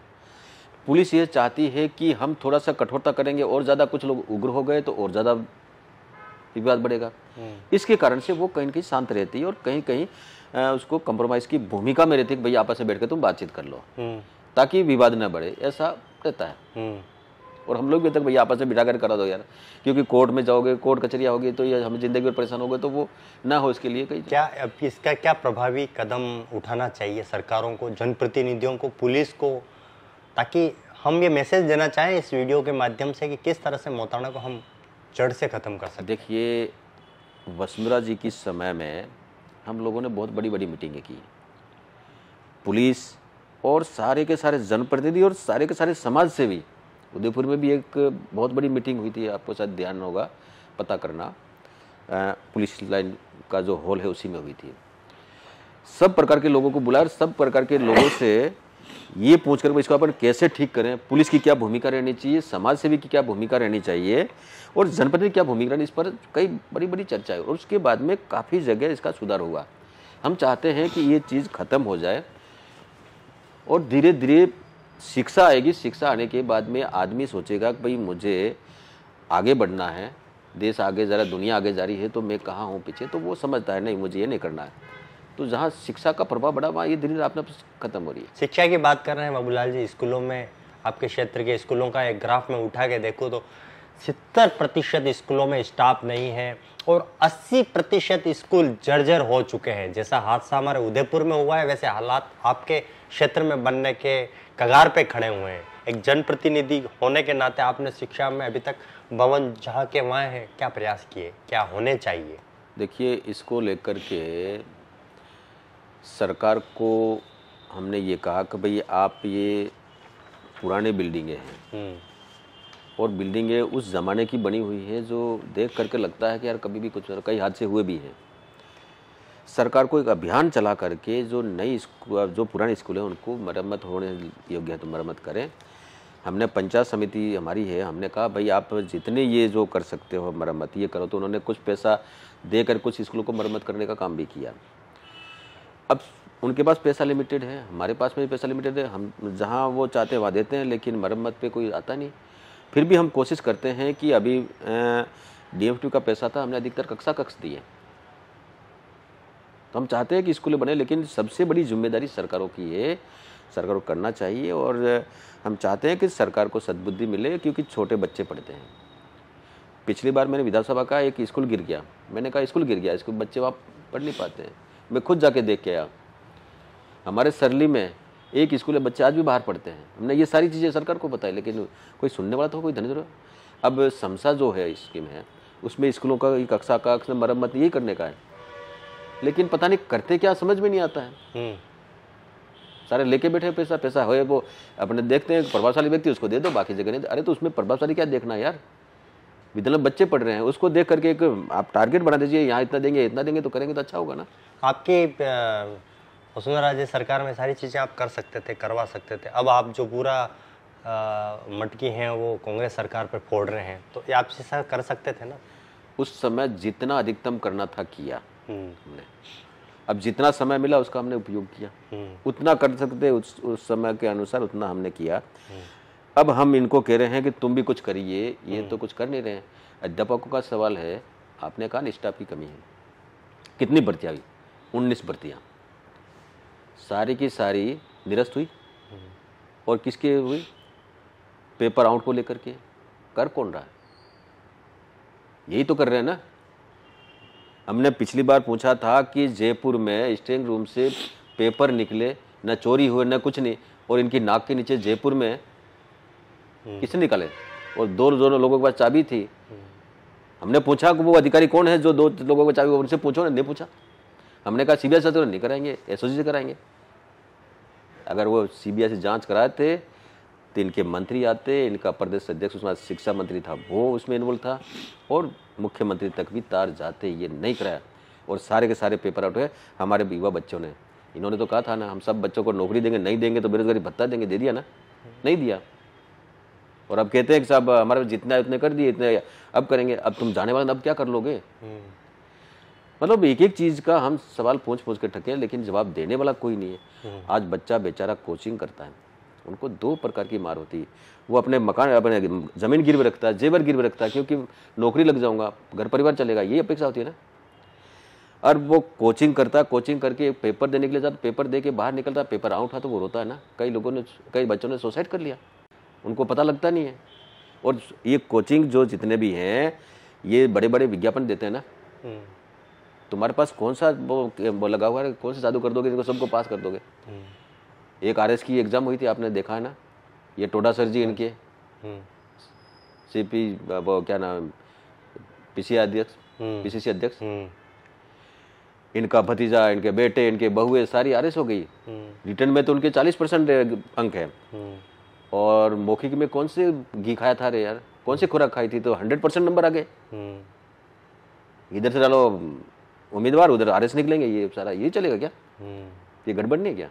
पुलिस ये चाहती है कि हम थोड़ा सा कठोरता करेंगे और ज़्यादा कुछ लोग उग्र हो गए तो और ज़्यादा विवाद बढ़ेगा हम्म। इसके कारण से वो कहीं कहीं शांत रहती है और कहीं कहीं उसको कंप्रोमाइज़ की भूमिका में रहती है कि भाई आपस में बैठ कर तुम बातचीत कर लो हम्म। ताकि विवाद न बढ़े ऐसा रहता है हम्म। और हम लोग भी तक भैया आपस में बिठा कर करा दो यार क्योंकि कोर्ट में जाओगे कोर्ट कचरिया होगी तो ये हम जिंदगी में परेशान हो तो वो ना हो इसके लिए कहीं क्या अब इसका क्या प्रभावी कदम उठाना चाहिए सरकारों को जनप्रतिनिधियों को पुलिस को ताकि हम ये मैसेज देना चाहें इस वीडियो के माध्यम से कि किस तरह से मोताना को हम जड़ से ख़त्म कर सकते देखिए वसुंधरा जी की समय में हम लोगों ने बहुत बड़ी बड़ी मीटिंगें की पुलिस और सारे के सारे जनप्रतिनिधि और सारे के सारे समाज से भी उदयपुर में भी एक बहुत बड़ी मीटिंग हुई थी आपको शायद ध्यान होगा पता करना पुलिस लाइन का जो हॉल है उसी में हुई थी सब प्रकार के लोगों को बुलाया सब प्रकार के लोगों से ये पूछ कर इसको अपन कैसे ठीक करें पुलिस की क्या भूमिका रहनी चाहिए समाज सेवी की क्या भूमिका रहनी चाहिए और जनपद की क्या भूमिका रहनी इस पर कई बड़ी बड़ी चर्चा है और उसके बाद में काफ़ी जगह इसका सुधार हुआ हम चाहते हैं कि ये चीज़ खत्म हो जाए और धीरे धीरे शिक्षा आएगी शिक्षा आने के बाद में आदमी सोचेगा कि भाई मुझे आगे बढ़ना है देश आगे जा रहा है दुनिया आगे जा रही है तो मैं कहाँ हूँ पीछे तो वो समझता है नहीं मुझे ये नहीं करना है तो जहाँ शिक्षा का प्रभाव बढ़ा वहाँ ये धीरे धीरे आपने खत्म हो रही है शिक्षा की बात कर रहे हैं बाबूलाल जी स्कूलों में आपके क्षेत्र के स्कूलों का एक ग्राफ में उठा के देखो तो सत्तर प्रतिशत स्कूलों में स्टाफ नहीं है और 80 प्रतिशत स्कूल जर्जर हो चुके हैं जैसा हादसा हमारे उदयपुर में हुआ है वैसे हालात आपके क्षेत्र में बनने के कगार पे खड़े हुए हैं एक जनप्रतिनिधि होने के नाते आपने शिक्षा में अभी तक भवन जहाँ के वहाँ हैं क्या प्रयास किए क्या होने चाहिए देखिए इसको लेकर के सरकार को हमने ये कहा कि भाई आप ये पुराने बिल्डिंगे हैं हम्म। और बिल्डिंगें उस ज़माने की बनी हुई है जो देख करके लगता है कि यार कभी भी कुछ कई हादसे हुए भी हैं सरकार को एक अभियान चला करके जो नई स्कूल जो पुराने स्कूल हैं उनको मरम्मत होने योग्य है तो मरम्मत करें हमने पंचायत समिति हमारी है हमने कहा भाई आप जितने ये जो कर सकते हो मरम्मत ये करो तो उन्होंने कुछ पैसा देकर कुछ स्कूलों को मरम्मत करने का काम भी किया अब उनके पास पैसा लिमिटेड है हमारे पास में भी पैसा लिमिटेड है हम जहाँ वो चाहते वहाँ देते हैं लेकिन मरम्मत पे कोई आता नहीं फिर भी हम कोशिश करते हैं कि अभी डी का पैसा था हमने अधिकतर कक्षा कक्ष दिए तो हम चाहते हैं कि स्कूल बने लेकिन सबसे बड़ी जिम्मेदारी सरकारों की है सरकार को करना चाहिए और हम चाहते हैं कि सरकार को सद्बुद्धि मिले क्योंकि छोटे बच्चे पढ़ते हैं पिछली बार मैंने विधानसभा का एक स्कूल गिर गया मैंने कहा स्कूल गिर गया इसको बच्चे वहाँ पढ़ नहीं पाते हैं मैं खुद जाके देख के आया हमारे सरली में एक स्कूल में बच्चे आज भी बाहर पढ़ते हैं हमने ये सारी चीज़ें सरकार को बताई लेकिन कोई सुनने वाला तो कोई धनी अब समसा जो है स्कीम है उसमें स्कूलों का कक्षा का मरम्मत यही करने का है लेकिन पता नहीं करते क्या समझ में नहीं आता है हम्म। सारे लेके बैठे पैसा पैसा हो वो अपने देखते हैं प्रभावशाली व्यक्ति उसको दे दो बाकी जगह नहीं अरे तो उसमें प्रभावशाली क्या देखना यार विद्यालय बच्चे पढ़ रहे हैं उसको देख करके एक आप टारगेट बना दीजिए यहाँ इतना देंगे इतना देंगे तो करेंगे तो अच्छा होगा ना आपके वसुंधरा सरकार में सारी चीज़ें आप कर सकते थे करवा सकते थे अब आप जो पूरा मटकी हैं वो कांग्रेस सरकार पर फोड़ रहे हैं तो ये आप कर सकते थे ना उस समय जितना अधिकतम करना था किया हमने अब जितना समय मिला उसका हमने उपयोग किया हम्म। उतना कर सकते उस, उस समय के अनुसार उतना हमने किया हम्म। अब हम इनको कह रहे हैं कि तुम भी कुछ करिए ये हम्म। तो कुछ कर नहीं रहे हैं अध्यापकों का सवाल है आपने कहा स्टाफ की कमी है कितनी भर्तियाँ हुई उन्नीस भर्तियाँ सारी की सारी निरस्त हुई और किसके हुई पेपर आउट को लेकर के कर कौन रहा है यही तो कर रहे हैं ना हमने पिछली बार पूछा था कि जयपुर में स्टेंग रूम से पेपर निकले न चोरी हुए न कुछ नहीं और इनकी नाक के नीचे जयपुर में हम्म। किसने निकाले और दो दोनों लोगों के पास चाबी थी हम्म। हमने पूछा कि वो अधिकारी कौन है जो दो लोगों को चाबी उनसे पूछो नहीं पूछा हमने कहा सीबीआई से तो नहीं कराएंगे एस से कराएंगे अगर वो सी बी आई से जांच कराते तो इनके मंत्री आते इनका प्रदेश अध्यक्ष उसमें शिक्षा मंत्री था वो उसमें इन्वॉल्व था और मुख्यमंत्री तक भी तार जाते ये नहीं कराया और सारे के सारे पेपर आउट हुए हमारे युवा बच्चों ने इन्होंने तो कहा था ना हम सब बच्चों को नौकरी देंगे नहीं देंगे तो बेरोजगारी भत्ता देंगे दे दिया ना नहीं दिया और अब कहते हैं कि साहब हमारे जितना उतने कर दिए इतने अब करेंगे अब तुम जाने वाले अब क्या कर लोगे मतलब एक एक चीज़ का हम सवाल पूछ पूछ के ठके लेकिन जवाब देने वाला कोई नहीं है हम्म। आज बच्चा बेचारा कोचिंग करता है उनको दो प्रकार की मार होती है वो अपने मकान अपने ज़मीन गिरवी रखता है जेवर गिरवी रखता है क्योंकि नौकरी लग जाऊंगा घर परिवार चलेगा ये अपेक्षा होती है ना और वो कोचिंग करता है कोचिंग करके पेपर देने के लिए जाता पेपर दे के बाहर निकलता पेपर आउट था तो वो रोता है ना कई लोगों ने कई बच्चों ने सुसाइड कर लिया उनको पता लगता नहीं है और ये कोचिंग जो जितने भी हैं ये बड़े बड़े विज्ञापन देते हैं ना हम्म। तुम्हारे पास कौन सा वो लगा हुआ है कौन सा जादू कर दोगे जिनको सबको पास कर दोगे हम्म। एक आर की एग्ज़ाम हुई थी आपने देखा है ना ये टोडा सर जी इनके सी हम्म। पी क्या नाम पीसी अध्यक्ष पीसीसी हम्म। अध्यक्ष हम्म। इनका भतीजा इनके बेटे इनके बहुए सारी आर हो गई रिटर्न में तो उनके चालीस परसेंट अंक है और मौखिक में कौन से घी खाया था रे यार कौन सी खुराक खाई थी तो हंड्रेड परसेंट नंबर आ गए इधर से चलो उम्मीदवार उधर आर निकलेंगे ये सारा ये चलेगा क्या ये गड़बड़ नहीं है क्या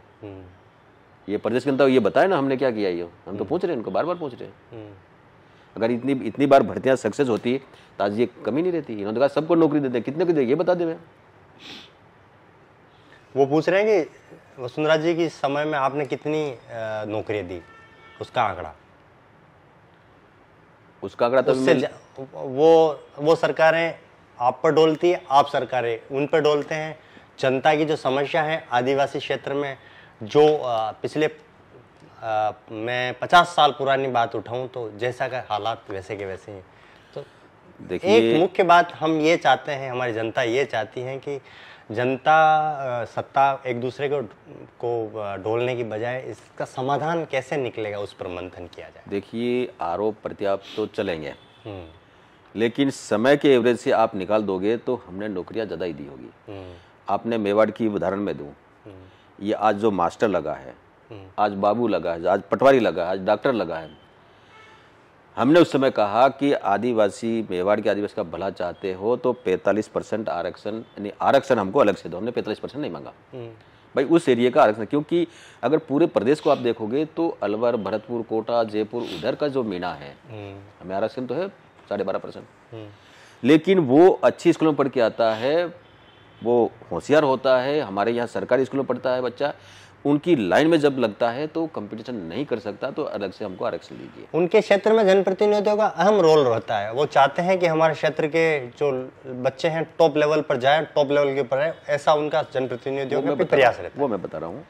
ये प्रदेश के तो ये बताए ना हमने क्या किया ये हम तो हम्म। पूछ रहे हैं इनको बार बार पूछ रहे हैं हम्म। अगर इतनी इतनी बार भर्तियाँ सक्सेस होती तो आज ये कमी नहीं रहती इन्होंने तो कहा सबको नौकरी देते हैं कितने को दे ये बता दे मैं वो पूछ रहे हैं कि वसुंधरा जी की समय में आपने कितनी नौकरियाँ दी उसका आंकड़ा उसका आंकड़ा तो उससे वो वो सरकारें आप पर डोलती है आप सरकारें उन पर डोलते हैं जनता की जो समस्या है आदिवासी क्षेत्र में जो पिछले आ, मैं पचास साल पुरानी बात उठाऊं तो जैसा का हालात वैसे के वैसे हैं तो देखिए एक मुख्य बात हम ये चाहते हैं हमारी जनता ये चाहती है कि जनता सत्ता एक दूसरे को को ढोलने की बजाय इसका समाधान कैसे निकलेगा उस पर मंथन किया जाए देखिए आरोप प्रत्याप तो चलेंगे हम्म। लेकिन समय के एवरेज से आप निकाल दोगे तो हमने नौकरियां ज़्यादा ही दी होगी हम्म। आपने मेवाड़ की उदाहरण में दू ये आज जो मास्टर लगा है हम्म। आज बाबू लगा है आज पटवारी लगा है आज डॉक्टर लगा है हमने उस समय कहा कि आदिवासी मेवाड़ के आदिवासी का भला चाहते हो तो 45 परसेंट आरक्षण यानी आरक्षण हमको अलग से दो हमने 45 परसेंट नहीं मांगा हम्म। भाई उस एरिया का आरक्षण क्योंकि अगर पूरे प्रदेश को आप देखोगे तो अलवर भरतपुर कोटा जयपुर उधर का जो मीना है हम्म। हमें आरक्षण तो है साढ़े बारह परसेंट लेकिन वो अच्छी स्कूलों में पढ़ के आता है वो होशियार होता है हमारे यहाँ सरकारी स्कूल में पढ़ता है बच्चा उनकी लाइन में जब लगता है तो कंपटीशन नहीं कर सकता तो अलग से हमको आरक्षण लीजिए उनके क्षेत्र में जनप्रतिनिधियों का अहम रोल रहता है वो चाहते हैं कि हमारे क्षेत्र के जो बच्चे हैं टॉप लेवल पर जाए टॉप लेवल के ऊपर ऐसा उनका जनप्रतिनिधियों का प्रयास रहता है वो मैं बता रहा हूँ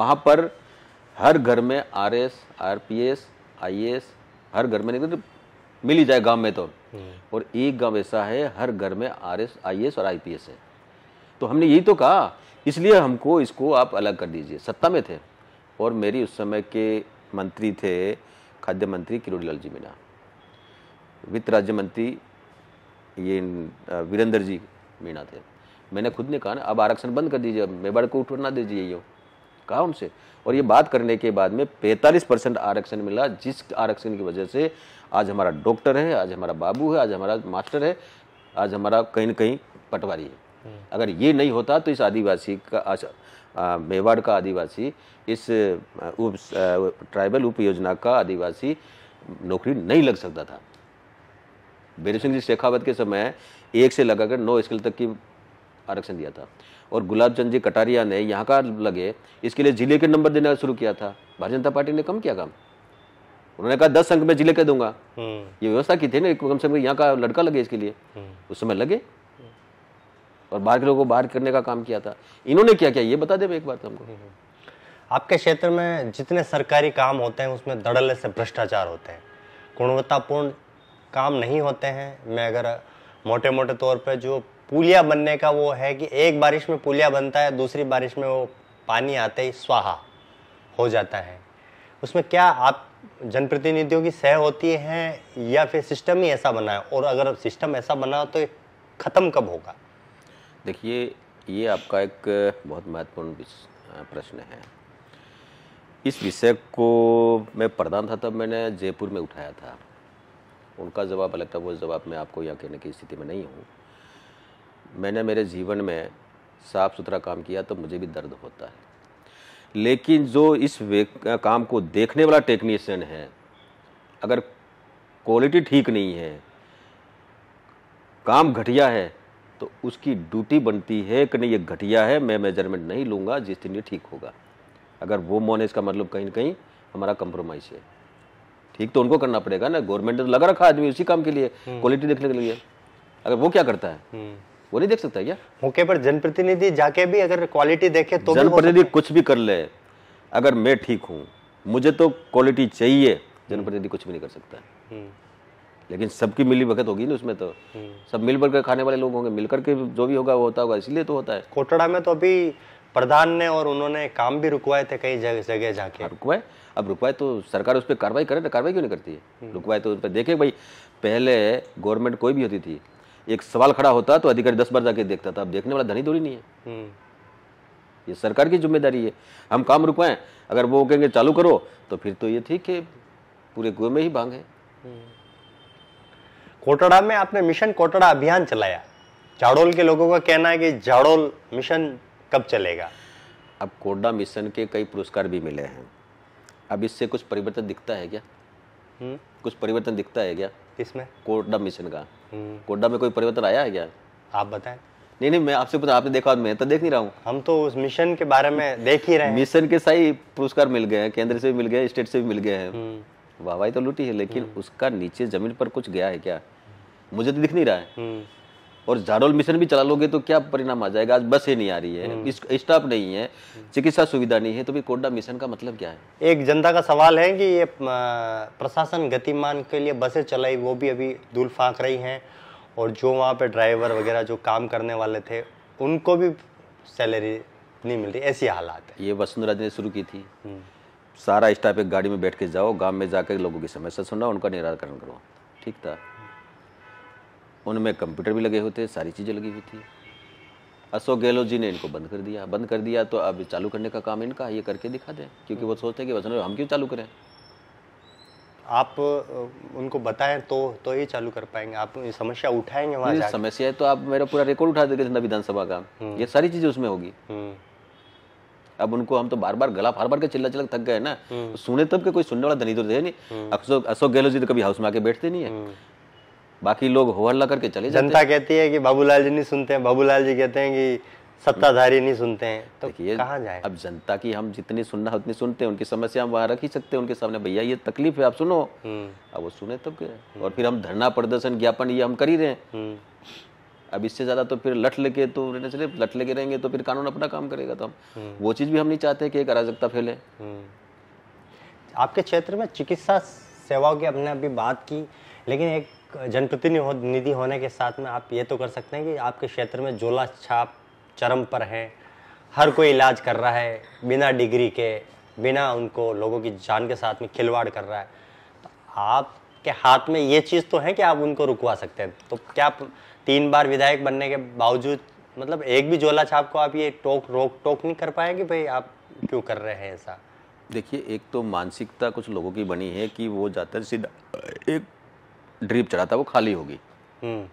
वहाँ पर हर घर में R S R P S I S हर घर में नहीं तो मिल ही जाए गाँव में तो हम्म। और एक गाँव ऐसा है हर घर में आर एस आई एस और आई पी एस है तो हमने यही तो कहा इसलिए हमको इसको आप अलग कर दीजिए सत्ता में थे और मेरी उस समय के मंत्री थे खाद्य मंत्री किरोड़ी लाल जी मीणा वित्त राज्य मंत्री ये वीरेंद्र जी मीणा थे मैंने खुद ने कहा ना अब आरक्षण बंद कर दीजिए मेवाड़ को उठना दीजिए ये कहा उनसे और ये बात करने के बाद में 45 परसेंट आरक्षण मिला जिस आरक्षण की वजह से आज हमारा डॉक्टर है आज हमारा बाबू है आज हमारा मास्टर है आज हमारा कहीं ना कहीं पटवारी है हम्म। अगर ये नहीं होता तो इस आदिवासी का मेवाड़ का आदिवासी इस उप ट्राइबल उप योजना का आदिवासी नौकरी नहीं लग सकता था सिंह जी शेखावत के समय एक से लगाकर नौ स्किल तक की आरक्षण दिया था और गुलाब चंद जी कटारिया ने यहाँ का लगे इसके लिए जिले के नंबर देना शुरू किया था भारतीय जनता पार्टी ने कम किया काम उन्होंने कहा दस अंक में जिले के दूंगा हम्म। ये व्यवस्था की थी ना कम से कम यहाँ का लड़का लगे इसके लिए हम्म। उस समय लगे और बाहर के लोगों को बाहर करने का काम किया था इन्होंने क्या किया ये बता दे एक बात हमको हम्म, हम्म। आपके क्षेत्र में जितने सरकारी काम होते हैं उसमें धड़ल्ले से भ्रष्टाचार होते हैं गुणवत्तापूर्ण काम नहीं होते हैं मैं अगर मोटे मोटे तौर पर जो पुलिया बनने का वो है कि एक बारिश में पुलिया बनता है दूसरी बारिश में वो पानी आते ही स्वाहा हो जाता है उसमें क्या आप जनप्रतिनिधियों की सह होती है या फिर सिस्टम ही ऐसा बना है और अगर सिस्टम ऐसा बना तो ख़त्म कब होगा देखिए ये आपका एक बहुत महत्वपूर्ण प्रश्न है इस विषय को मैं प्रधान था तब मैंने जयपुर में उठाया था उनका जवाब अलग था वो जवाब मैं आपको यहाँ कहने की स्थिति में नहीं हूँ मैंने मेरे जीवन में साफ़ सुथरा काम किया तो मुझे भी दर्द होता है लेकिन जो इस काम को देखने वाला टेक्नीशियन है अगर क्वालिटी ठीक नहीं है काम घटिया है तो उसकी ड्यूटी बनती है कि नहीं ये घटिया है मैं मेजरमेंट नहीं लूँगा जिस दिन ये ठीक होगा अगर वो मोने इसका मतलब कहीं ना कहीं हमारा कंप्रोमाइज है ठीक तो उनको करना पड़ेगा ना गवर्नमेंट ने तो लगा रखा आदमी उसी काम के लिए क्वालिटी हम्म। देखने के लिए अगर वो क्या करता है हम्म। वो नहीं देख सकता क्या मौके पर जनप्रतिनिधि जाके भी अगर क्वालिटी देखे तो जनप्रतिनिधि कुछ भी कर ले अगर मैं ठीक हूँ मुझे तो क्वालिटी चाहिए जनप्रतिनिधि कुछ भी नहीं कर सकता है हम्म। लेकिन सबकी मिली भगत होगी ना उसमें तो हम्म। सब मिल कर खाने वाले लोग होंगे मिलकर के जो भी होगा वो होता होगा इसलिए तो होता है कोटड़ा में तो अभी प्रधान ने और उन्होंने काम भी रुकवाए थे कई जगह जाके रुकवाए अब रुकवाए तो सरकार उस पर कार्रवाई करे ना कार्रवाई क्यों नहीं करती है हम्म। रुकवाए तो उस पर देखे भाई पहले गवर्नमेंट कोई भी होती थी एक सवाल खड़ा होता तो अधिकारी दस बार जाके देखता था अब देखने वाला धनी दूरी नहीं है हम्म। ये सरकार की जिम्मेदारी है हम काम रुकवाएं अगर वो कहेंगे चालू करो तो फिर तो ये ठीक है पूरे कुएं में ही भांग है कोटड़ा में आपने मिशन कोटड़ा अभियान चलाया जाड़ोल के लोगों का कहना है कि जाड़ोल मिशन कब चलेगा अब कोटड़ा मिशन के कई पुरस्कार भी मिले हैं अब इससे कुछ परिवर्तन दिखता है क्या हुँ? हम्म। कुछ परिवर्तन दिखता है क्या किसमें कोटड़ा मिशन का हम्म। कोटड़ा में कोई परिवर्तन आया है क्या आप बताएं नहीं नहीं मैं आपसे पूछा आपने देखा मैं तो देख नहीं रहा हूँ हम तो उस मिशन के बारे में देख ही रहे हैं मिशन के सही पुरस्कार मिल गए हैं केंद्र से भी मिल गए स्टेट से भी मिल गए हैं हम्म। वाहवाही तो लूटी है लेकिन उसका नीचे जमीन पर कुछ गया है क्या मुझे तो दिख नहीं रहा है हम्म। और झाड़ोल मिशन भी चला लोगे तो क्या परिणाम आ जाएगा आज बस बसें नहीं आ रही है हम्म। स्टाफ नहीं है चिकित्सा सुविधा नहीं है तो भी कोडा मिशन का मतलब क्या है एक जनता का सवाल है कि ये प्रशासन गतिमान के लिए बसें चलाई वो भी अभी धूल फाँक रही हैं और जो वहाँ पे ड्राइवर वगैरह जो काम करने वाले थे उनको भी सैलरी नहीं मिल रही ऐसी हालात है ये वसुंधरा ने शुरू की थी हम्म। सारा स्टाफ एक गाड़ी में बैठ के जाओ गांव में जाकर लोगों की समस्या सुना उनका निराकरण करो ठीक था उनमें कंप्यूटर भी लगे होते सारी चीज़ें लगी हुई थी अशोक गहलोत जी ने इनको बंद कर दिया बंद कर दिया तो अब चालू करने का काम इनका ये करके दिखा दें क्योंकि वो सोचते हैं कि वजन हम क्यों चालू करें आप उनको बताएं तो तो ही चालू कर पाएंगे आप समस्या उठाएंगे वहाँ समस्या है तो आप मेरा पूरा रिकॉर्ड उठा देंगे जितना विधानसभा का हम्म। ये सारी चीज़ें उसमें होगी हम्म। अब उनको हम तो बार बार गला फार बार के चिल्ला चिल्ला थक गए ना हम्म। सुने तब के कोई सुनने वाला धनी तो है नहीं अशोक अशोक गहलोत जी तो कभी हाउस में आके बैठते नहीं है बाकी लोग हो हल्ला करके चले जनता कहती है कि बाबूलाल जी नहीं सुनते हैं बाबूलाल जी कहते हैं कि सत्ताधारी नहीं सुनते हैं तो कहाँ जाए अब जनता की हम जितनी सुनना उतनी सुनते हैं उनकी समस्या हम वहाँ रख ही सकते हैं उनके सामने भैया ये तकलीफ है आप सुनो हम्म। अब वो सुने तब क्या और फिर हम धरना प्रदर्शन ज्ञापन ये हम कर ही रहे हैं हम्म। अब इससे ज़्यादा तो फिर लट लेके तो रहने चले लट लेके रहेंगे तो फिर कानून अपना काम करेगा तो हम हम्म। वो चीज़ भी हम नहीं चाहते कि एक अराजकता फैले आपके क्षेत्र में चिकित्सा सेवाओं की हमने अभी बात की लेकिन एक जनप्रतिनिधि होने के साथ में आप ये तो कर सकते हैं कि आपके क्षेत्र में जोला छाप चरम पर हैं हर कोई इलाज कर रहा है बिना डिग्री के बिना उनको लोगों की जान के साथ में खिलवाड़ कर रहा है तो आपके हाथ में ये चीज़ तो है कि आप उनको रुकवा सकते हैं तो क्या तीन बार विधायक बनने के बावजूद मतलब एक भी झोला छाप को आप ये टोक रोक टोक नहीं कर पाए कि भाई आप क्यों कर रहे हैं ऐसा देखिए एक तो मानसिकता कुछ लोगों की बनी है कि वो जाते सीधा एक ड्रीप चढ़ा था वो खाली होगी हम्म।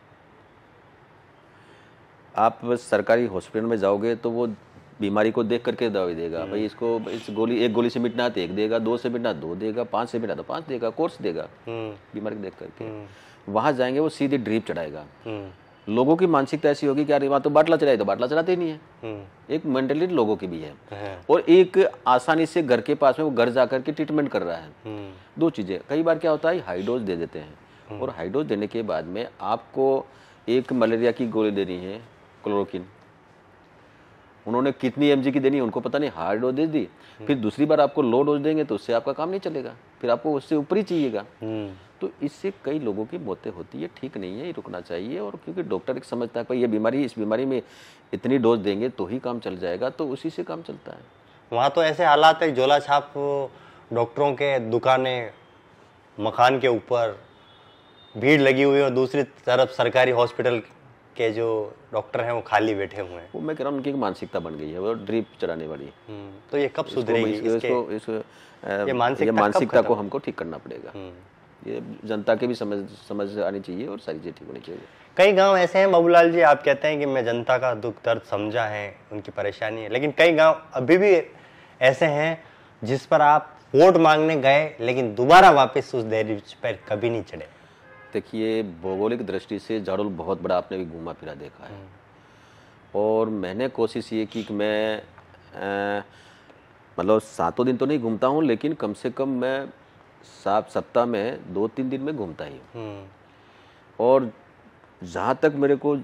आप सरकारी हॉस्पिटल में जाओगे तो वो बीमारी को देख करके दवाई देगा हम्म। भाई इसको इस गोली एक गोली से मिटना तो एक देगा दो से मिटना दो देगा पांच से मिटना तो पांच देगा कोर्स देगा हम्म। बीमारी को देख करके वहां जाएंगे वो सीधे ड्रीप चढ़ाएगा लोगों की मानसिकता ऐसी होगी कि यार तो बाटला चलाए तो बाटला चलाते नहीं है एक मेंटली लोगों की भी है, और एक आसानी से घर के पास में वो घर जाकर के ट्रीटमेंट कर रहा है दो चीज़ें कई बार क्या होता है हाई डोज दे देते हैं और हम्म। हाइड्रोज देने के बाद में आपको एक मलेरिया की गोली देनी है क्लोरोकिन उन्होंने कितनी एम की देनी है उनको पता नहीं हार्ड डोज दे दी हम्म। फिर दूसरी बार आपको लो डोज देंगे तो उससे आपका काम नहीं चलेगा फिर आपको उससे ऊपर ही चाहिएगा हम्म। तो इससे कई लोगों की मौतें होती है ठीक नहीं है ये रुकना चाहिए और क्योंकि डॉक्टर एक समझता है भाई ये बीमारी इस बीमारी में इतनी डोज देंगे तो ही काम चल जाएगा तो उसी से काम चलता है वहाँ तो ऐसे हालात है झोला छाप डॉक्टरों के दुकानें मकान के ऊपर भीड़ लगी हुई है और दूसरी तरफ सरकारी हॉस्पिटल के जो डॉक्टर हैं वो खाली बैठे हुए हैं वो मैं कह रहा हूँ उनकी मानसिकता बन गई है वो ड्रिप चलाने वाली हम्म, तो ये कब सुधरेगी इसको, इसको, इसको, इसको ये मानसिकता, मानसिकता को हमको ठीक करना पड़ेगा हम्म। ये जनता के भी समझ समझ आनी चाहिए और सारी चीज़ें ठीक होनी चाहिए कई गांव ऐसे हैं बाबूलाल जी आप कहते हैं कि मैं जनता का दुख दर्द समझा है उनकी परेशानी है लेकिन कई गांव अभी भी ऐसे हैं जिस पर आप वोट मांगने गए लेकिन दोबारा वापस उस दहलीज पर कभी नहीं चढ़े देखिए भौगोलिक दृष्टि से जाड़ोल बहुत बड़ा आपने भी घूमा फिरा देखा है और मैंने कोशिश ये की कि मैं मतलब सातों दिन तो नहीं घूमता हूँ लेकिन कम से कम मैं सात सप्ताह में दो तीन दिन में घूमता ही हूँ हम्म। और जहाँ तक मेरे को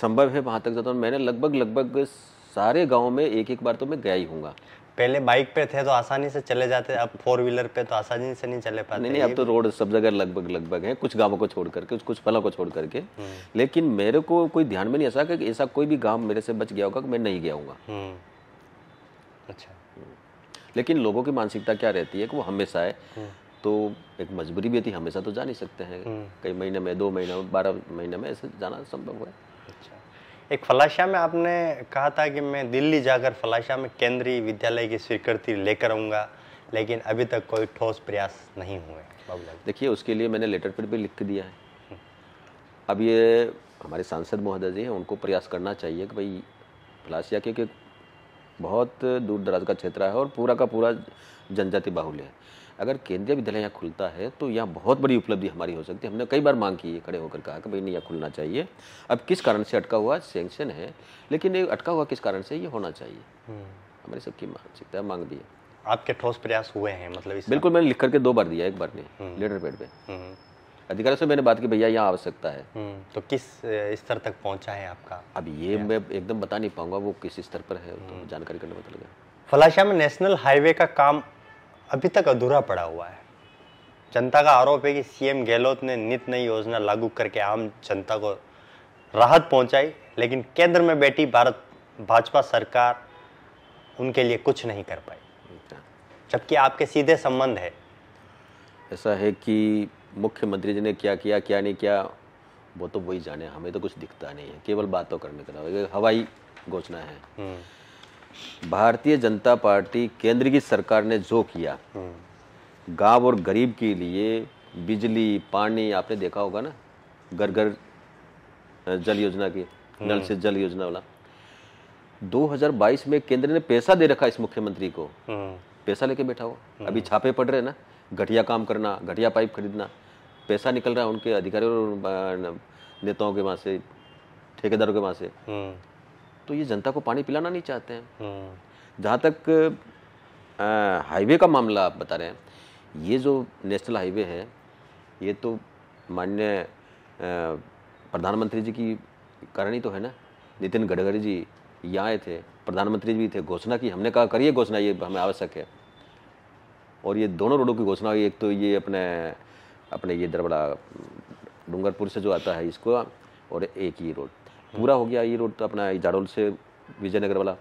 संभव है वहाँ तक जाता हूँ मैंने लगभग लगभग सारे गाँव में एक एक बार तो मैं गया ही हूँगा पहले बाइक पे थे तो आसानी से चले जाते अब फोर व्हीलर पे तो आसानी से नहीं चले पाते नहीं नहीं अब तो रोड सब जगह लगभग लगभग है कुछ गाँव को छोड़ करके कुछ फलों को छोड़ करके हम्म। लेकिन मेरे को कोई ध्यान में नहीं ऐसा कि ऐसा कोई भी गाँव मेरे से बच गया होगा कि मैं नहीं गया हूँ हम्म। अच्छा लेकिन लोगों की मानसिकता क्या रहती है कि वो हमेशा है हम्म। तो एक मजबूरी भी थी हमेशा तो जा नहीं सकते हैं कई महीने में दो महीने में बारह महीने में ऐसे जाना संभव है एक फलाशा में आपने कहा था कि मैं दिल्ली जाकर फलाशा में केंद्रीय विद्यालय की स्वीकृति लेकर आऊँगा लेकिन अभी तक कोई ठोस प्रयास नहीं हुए देखिए उसके लिए मैंने लेटर पर भी लिख दिया है अब ये हमारे सांसद महोदय जी हैं उनको प्रयास करना चाहिए कि भाई फलाशिया क्योंकि बहुत दूर दराज का क्षेत्र है और पूरा का पूरा जनजाति बाहुल्य है अगर केंद्रीय विद्यालय यहाँ खुलता है तो यहाँ बहुत बड़ी उपलब्धि हमारी हो सकती है हमने कई बार मांग की है खड़े होकर कहा कि भाई नहीं यहाँ खुलना चाहिए अब किस कारण से अटका हुआ सेंक्शन है लेकिन ये अटका हुआ किस कारण से ये होना चाहिए हम्म। हमारी सबकी मानसिकता मांग दी है आपके ठोस प्रयास हुए हैं मतलब इस बिल्कुल मैंने लिख करके दो बार दिया एक बार नहीं हम्म। लेटर पेड पे हम्म। अधिकारियों से मैंने बात की भैया यहाँ आवश्यकता है तो किस स्तर तक पहुँचा है आपका अब ये मैं एकदम बता नहीं पाऊंगा वो किस स्तर पर है तो जानकारी करने में लगा फलाशा में नेशनल हाईवे का काम अभी तक अधूरा पड़ा हुआ है जनता का आरोप है कि सीएम गहलोत ने नित नई योजना लागू करके आम जनता को राहत पहुंचाई लेकिन केंद्र में बैठी भारत भाजपा सरकार उनके लिए कुछ नहीं कर पाई जबकि आपके सीधे संबंध है ऐसा है कि मुख्यमंत्री जी ने क्या किया क्या नहीं किया वो तो वही जाने हमें तो कुछ दिखता नहीं है केवल बातों करने का हवाई घोषणा है हम्म। भारतीय जनता पार्टी केंद्र की सरकार ने जो किया गांव और गरीब के लिए बिजली पानी आपने देखा होगा ना घर घर जल योजना की हम्म। नल से जल योजना वाला 2022 में केंद्र ने पैसा दे रखा इस मुख्यमंत्री को हम्म। पैसा लेके बैठा हो हम्म। अभी छापे पड़ रहे ना घटिया काम करना घटिया पाइप खरीदना पैसा निकल रहा है उनके अधिकारियों और नेताओं के वहां से ठेकेदारों के वहां से तो ये जनता को पानी पिलाना नहीं चाहते हैं हम्म। जहाँ तक हाईवे का मामला आप बता रहे हैं ये जो नेशनल हाईवे है ये तो माननीय प्रधानमंत्री जी की करनी तो है ना नितिन गडकरी जी यहाँ आए थे प्रधानमंत्री जी भी थे घोषणा की हमने कहा करिए घोषणा ये हमें आवश्यक है और ये दोनों रोडों की घोषणा हुई एक तो ये अपने अपने ये दरबड़ा डूंगरपुर से जो आता है इसको और एक ही रोड पूरा हो गया ये रोड तो अपना जाडोल से विजयनगर वाला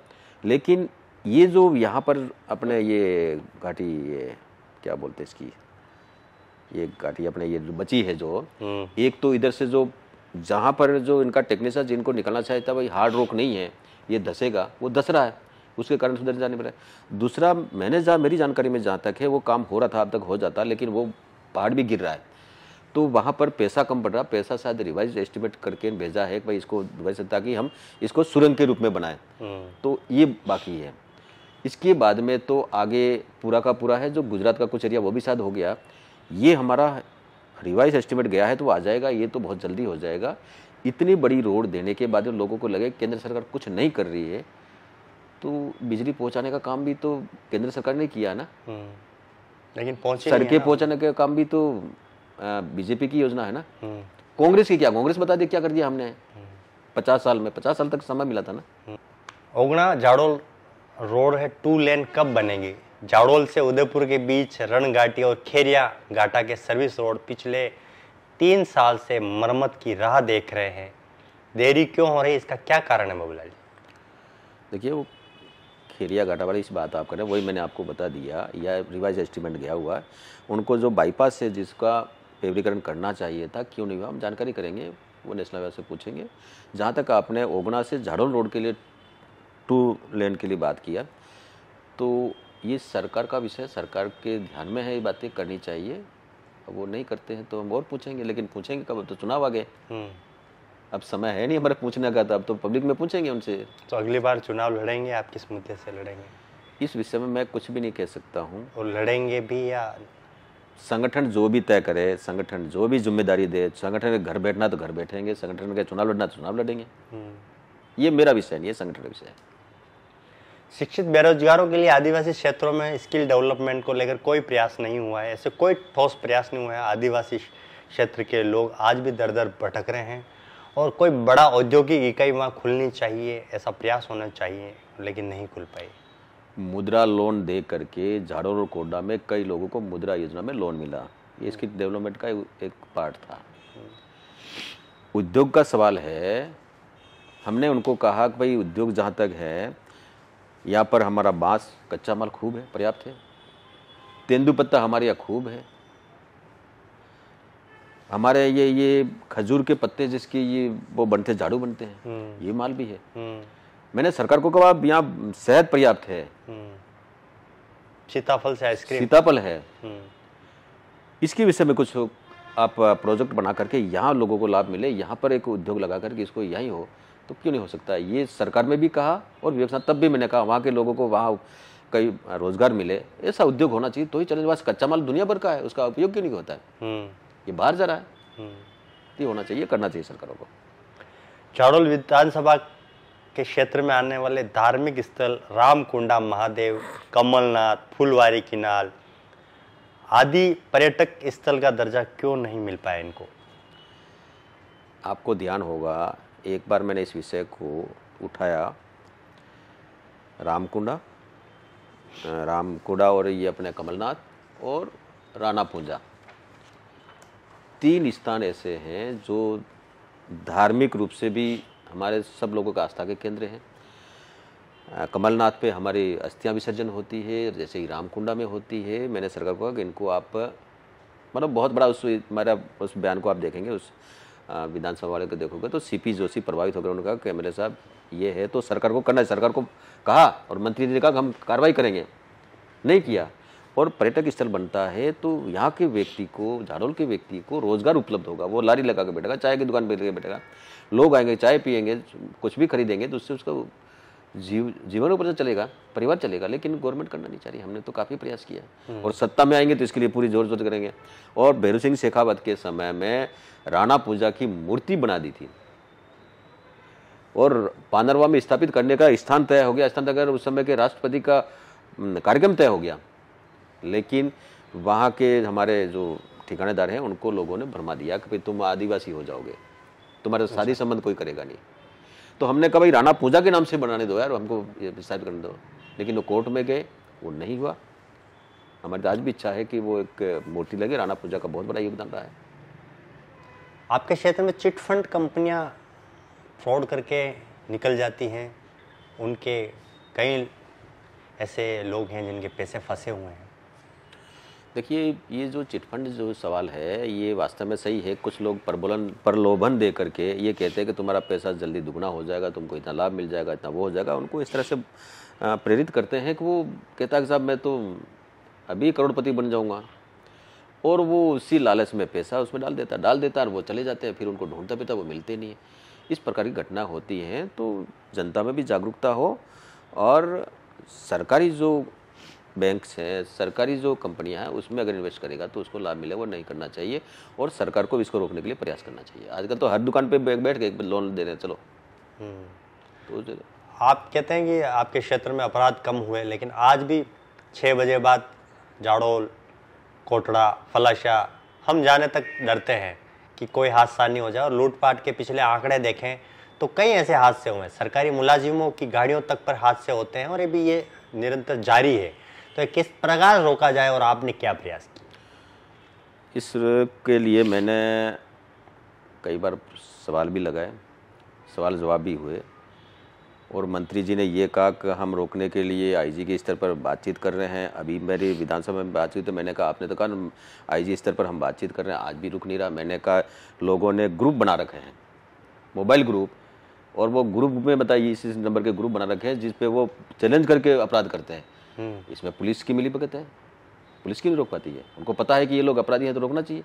लेकिन ये जो यहाँ पर अपने ये घाटी ये क्या बोलते हैं इसकी ये घाटी अपने ये बची है जो हम्म। एक तो इधर से जो जहाँ पर जो इनका टेक्नीशियन जिनको निकलना चाहिए था भाई हार्ड रोक नहीं है ये धसेगा वो धस रहा है उसके कारण सुधर जाने पर दूसरा मैंने जहाँ मेरी जानकारी में जहाँ तक है वो काम हो रहा था अब तक हो जाता लेकिन वो पहाड़ भी गिर रहा है तो वहाँ पर पैसा कम पड़ रहा पैसा शायद रिवाइज एस्टिमेट करके भेजा है भाई इसको रिवाइज ताकि हम इसको सुरंग के रूप में बनाएं हम्म। तो ये बाकी है इसके बाद में तो आगे पूरा का पूरा है जो गुजरात का कुछ एरिया वो भी शायद हो गया ये हमारा रिवाइज एस्टिमेट गया है तो आ जाएगा ये तो बहुत जल्दी हो जाएगा इतनी बड़ी रोड देने के बाद लोगों को लगे केंद्र सरकार कुछ नहीं कर रही है तो बिजली पहुंचाने का काम भी तो केंद्र सरकार ने किया ना हम्म। लेकिन पहुंचे सड़कें पहुंचाने का काम भी तो बीजेपी की योजना है ना कांग्रेस की क्या कांग्रेस बता दे क्या कर दिया हमने पचास साल में पचास साल तक समय मिला था ना ओगना जाड़ोल रोड है टू लेन कब बनेगी जाड़ोल से उदयपुर के बीच रणघाटी और खेरिया घाटा के सर्विस रोड पिछले तीन साल से मरम्मत की राह देख रहे हैं देरी क्यों हो रही है इसका क्या कारण है बबूलाल जी देखिए वो खेरिया घाटा वाली इस बात आप करें वही मैंने आपको बता दिया या रिवाइज एस्टिमेट गया हुआ है उनको जो बाईपास से जिसका पेवरीकरण करना चाहिए था क्यों नहीं हुआ हम जानकारी करेंगे वो नेशनल हाईवे से पूछेंगे जहाँ तक आपने ओगना से झाड़ोल रोड के लिए टू लेन के लिए बात किया तो ये सरकार का विषय सरकार के ध्यान में है ये बातें करनी चाहिए अब वो नहीं करते हैं तो हम और पूछेंगे लेकिन पूछेंगे कब तो चुनाव आ गए हम्म। अब समय है नहीं हमारे पूछने का तो अब तो पब्लिक में पूछेंगे उनसे तो अगली बार चुनाव लड़ेंगे आप किस मुद्दे से लड़ेंगे इस विषय में मैं कुछ भी नहीं कह सकता हूँ और लड़ेंगे भी या संगठन जो भी तय करे संगठन जो भी जिम्मेदारी दे संगठन के घर बैठना तो घर बैठेंगे संगठन के चुनाव लड़ना तो चुनाव लड़ेंगे हम्म। ये मेरा विषय नहीं है संगठन का विषय है शिक्षित बेरोजगारों के लिए आदिवासी क्षेत्रों में स्किल डेवलपमेंट को लेकर कोई प्रयास नहीं हुआ है ऐसे कोई ठोस प्रयास नहीं हुआ है आदिवासी क्षेत्र के लोग आज भी दर दर भटक रहे हैं और कोई बड़ा औद्योगिक इकाई वहाँ खुलनी चाहिए ऐसा प्रयास होना चाहिए लेकिन नहीं खुल पाई मुद्रा लोन दे करके झाड़ोर और कोडा में कई लोगों को मुद्रा योजना में लोन मिला ये इसकी डेवलपमेंट का एक पार्ट था उद्योग का सवाल है हमने उनको कहा कि भाई उद्योग जहाँ तक है यहाँ पर हमारा बांस कच्चा माल खूब है पर्याप्त है तेंदुपत्ता पत्ता हमारे यहाँ खूब है हमारे ये ये खजूर के पत्ते जिसकी ये वो बनते झाड़ू बनते हैं हम्म। ये माल भी है हम्म। मैंने सरकार को कहा यहाँ शहद पर्याप्त है हम्म। सीताफल से आइसक्रीम सीताफल है हम्म। इसके विषय में कुछ आप प्रोजेक्ट बना करके यहाँ लोगों को लाभ मिले यहाँ पर एक उद्योग लगा करके इसको यहीं हो तो क्यों नहीं हो सकता ये सरकार में भी कहा और विवेक तब भी मैंने कहा वहाँ के लोगों को वहाँ कई रोजगार मिले ऐसा उद्योग होना चाहिए तो ही चले पास कच्चा माल दुनिया भर का है उसका उपयोग क्यों नहीं होता है हम्म। ये बाहर जा रहा है तो ये होना चाहिए करना चाहिए सरकारों को चारोल विधानसभा के क्षेत्र में आने वाले धार्मिक स्थल रामकुंडा महादेव कमलनाथ फुलवारी किनाल आदि पर्यटक स्थल का दर्जा क्यों नहीं मिल पाया इनको आपको ध्यान होगा एक बार मैंने इस विषय को उठाया रामकुंडा रामकुंडा और ये अपने कमलनाथ और राना पूंजा तीन स्थान ऐसे हैं जो धार्मिक रूप से भी हमारे सब लोगों का आस्था के केंद्र हैं कमलनाथ पे हमारी अस्थियाँ विसर्जन होती है जैसे ही रामकुंडा में होती है मैंने सरकार को कहा कि इनको आप मतलब बहुत बड़ा उस मेरा उस बयान को आप देखेंगे उस विधानसभा वाले को देखोगे तो सीपी जोशी प्रभावित होकर उन्होंने कहा कि एम साहब ये है तो सरकार को करना है सरकार को कहा और मंत्री जी ने कहा कि हम कार्रवाई करेंगे नहीं किया और पर्यटक स्थल बनता है तो यहाँ के व्यक्ति को झारोल के व्यक्ति को रोजगार उपलब्ध होगा वो लारी लगा के बैठेगा चाय की दुकान पर बैठेगा लोग आएंगे चाय पियेंगे कुछ भी खरीदेंगे तो उससे उसका जीव जीवन ऊपर से चलेगा परिवार चलेगा लेकिन गवर्नमेंट करना नहीं चाह रही हमने तो काफ़ी प्रयास किया है हम्म। और सत्ता में आएंगे तो इसके लिए पूरी जोर जोर करेंगे और भैरू सिंह शेखावत के समय में राणा पूजा की मूर्ति बना दी थी और पानरवा में स्थापित करने का स्थान तय हो गया स्थान अगर उस समय के राष्ट्रपति का कार्यक्रम तय हो गया लेकिन वहाँ के हमारे जो ठिकानेदार हैं उनको लोगों ने भरमा दिया कि तुम आदिवासी हो जाओगे तुम्हारे शादी अच्छा। संबंध कोई करेगा नहीं तो हमने कहा भाई राणा पूजा के नाम से बनाने दो यार हमको विस्तार करने दो लेकिन वो कोर्ट में गए वो नहीं हुआ हमारी तो आज भी इच्छा है कि वो एक मूर्ति लगे राणा पूजा का बहुत बड़ा योगदान रहा है आपके क्षेत्र में चिट फंड कंपनियाँ फ्रॉड करके निकल जाती हैं उनके कई ऐसे लोग हैं जिनके पैसे फंसे हुए हैं देखिए ये जो चिटफंड जो सवाल है ये वास्तव में सही है कुछ लोग प्रबोलन प्रलोभन दे करके ये कहते हैं कि तुम्हारा पैसा जल्दी दुगना हो जाएगा तुमको इतना लाभ मिल जाएगा इतना वो हो जाएगा उनको इस तरह से प्रेरित करते हैं कि वो कहता है कि साहब मैं तो अभी करोड़पति बन जाऊँगा और वो उसी लालच में पैसा उसमें डाल देता डाल देता और वो चले जाते हैं फिर उनको ढूंढता पीता वो मिलते नहीं है इस प्रकार की घटना होती है तो जनता में भी जागरूकता हो और सरकारी जो बैंक्स हैं सरकारी जो कंपनियां हैं उसमें अगर इन्वेस्ट करेगा तो उसको लाभ मिलेगा वो नहीं करना चाहिए और सरकार को भी इसको रोकने के लिए प्रयास करना चाहिए आजकल तो हर दुकान पे बैंक बैठ के लोन दे रहे हैं चलो हम्म। तो आप कहते हैं कि आपके क्षेत्र में अपराध कम हुए लेकिन आज भी छः बजे बाद जाड़ोल कोटड़ा फलाशा हम जाने तक डरते हैं कि कोई हादसा नहीं हो जाए और लूटपाट के पिछले आंकड़े देखें तो कई ऐसे हादसे हुए हैं सरकारी मुलाजिमों की गाड़ियों तक पर हादसे होते हैं और ये भी ये निरंतर जारी है तो किस प्रकार रोका जाए और आपने क्या प्रयास किया इस के लिए मैंने कई बार सवाल भी लगाए सवाल जवाब भी हुए और मंत्री जी ने ये कहा कि हम रोकने के लिए आईजी के स्तर पर बातचीत कर रहे हैं अभी मेरी विधानसभा में बातचीत तो मैंने कहा आपने तो कहा आईजी स्तर पर हम बातचीत कर रहे हैं आज भी रुक नहीं रहा मैंने कहा लोगों ने ग्रुप बना रखे हैं मोबाइल ग्रुप और वो ग्रुप में बताइए इस नंबर के ग्रुप बना रखे हैं जिस वो चैलेंज करके अपराध करते हैं हम्म। इसमें पुलिस की मिली भगत है पुलिस की नहीं रोक पाती है उनको पता है कि ये लोग अपराधी हैं तो रोकना चाहिए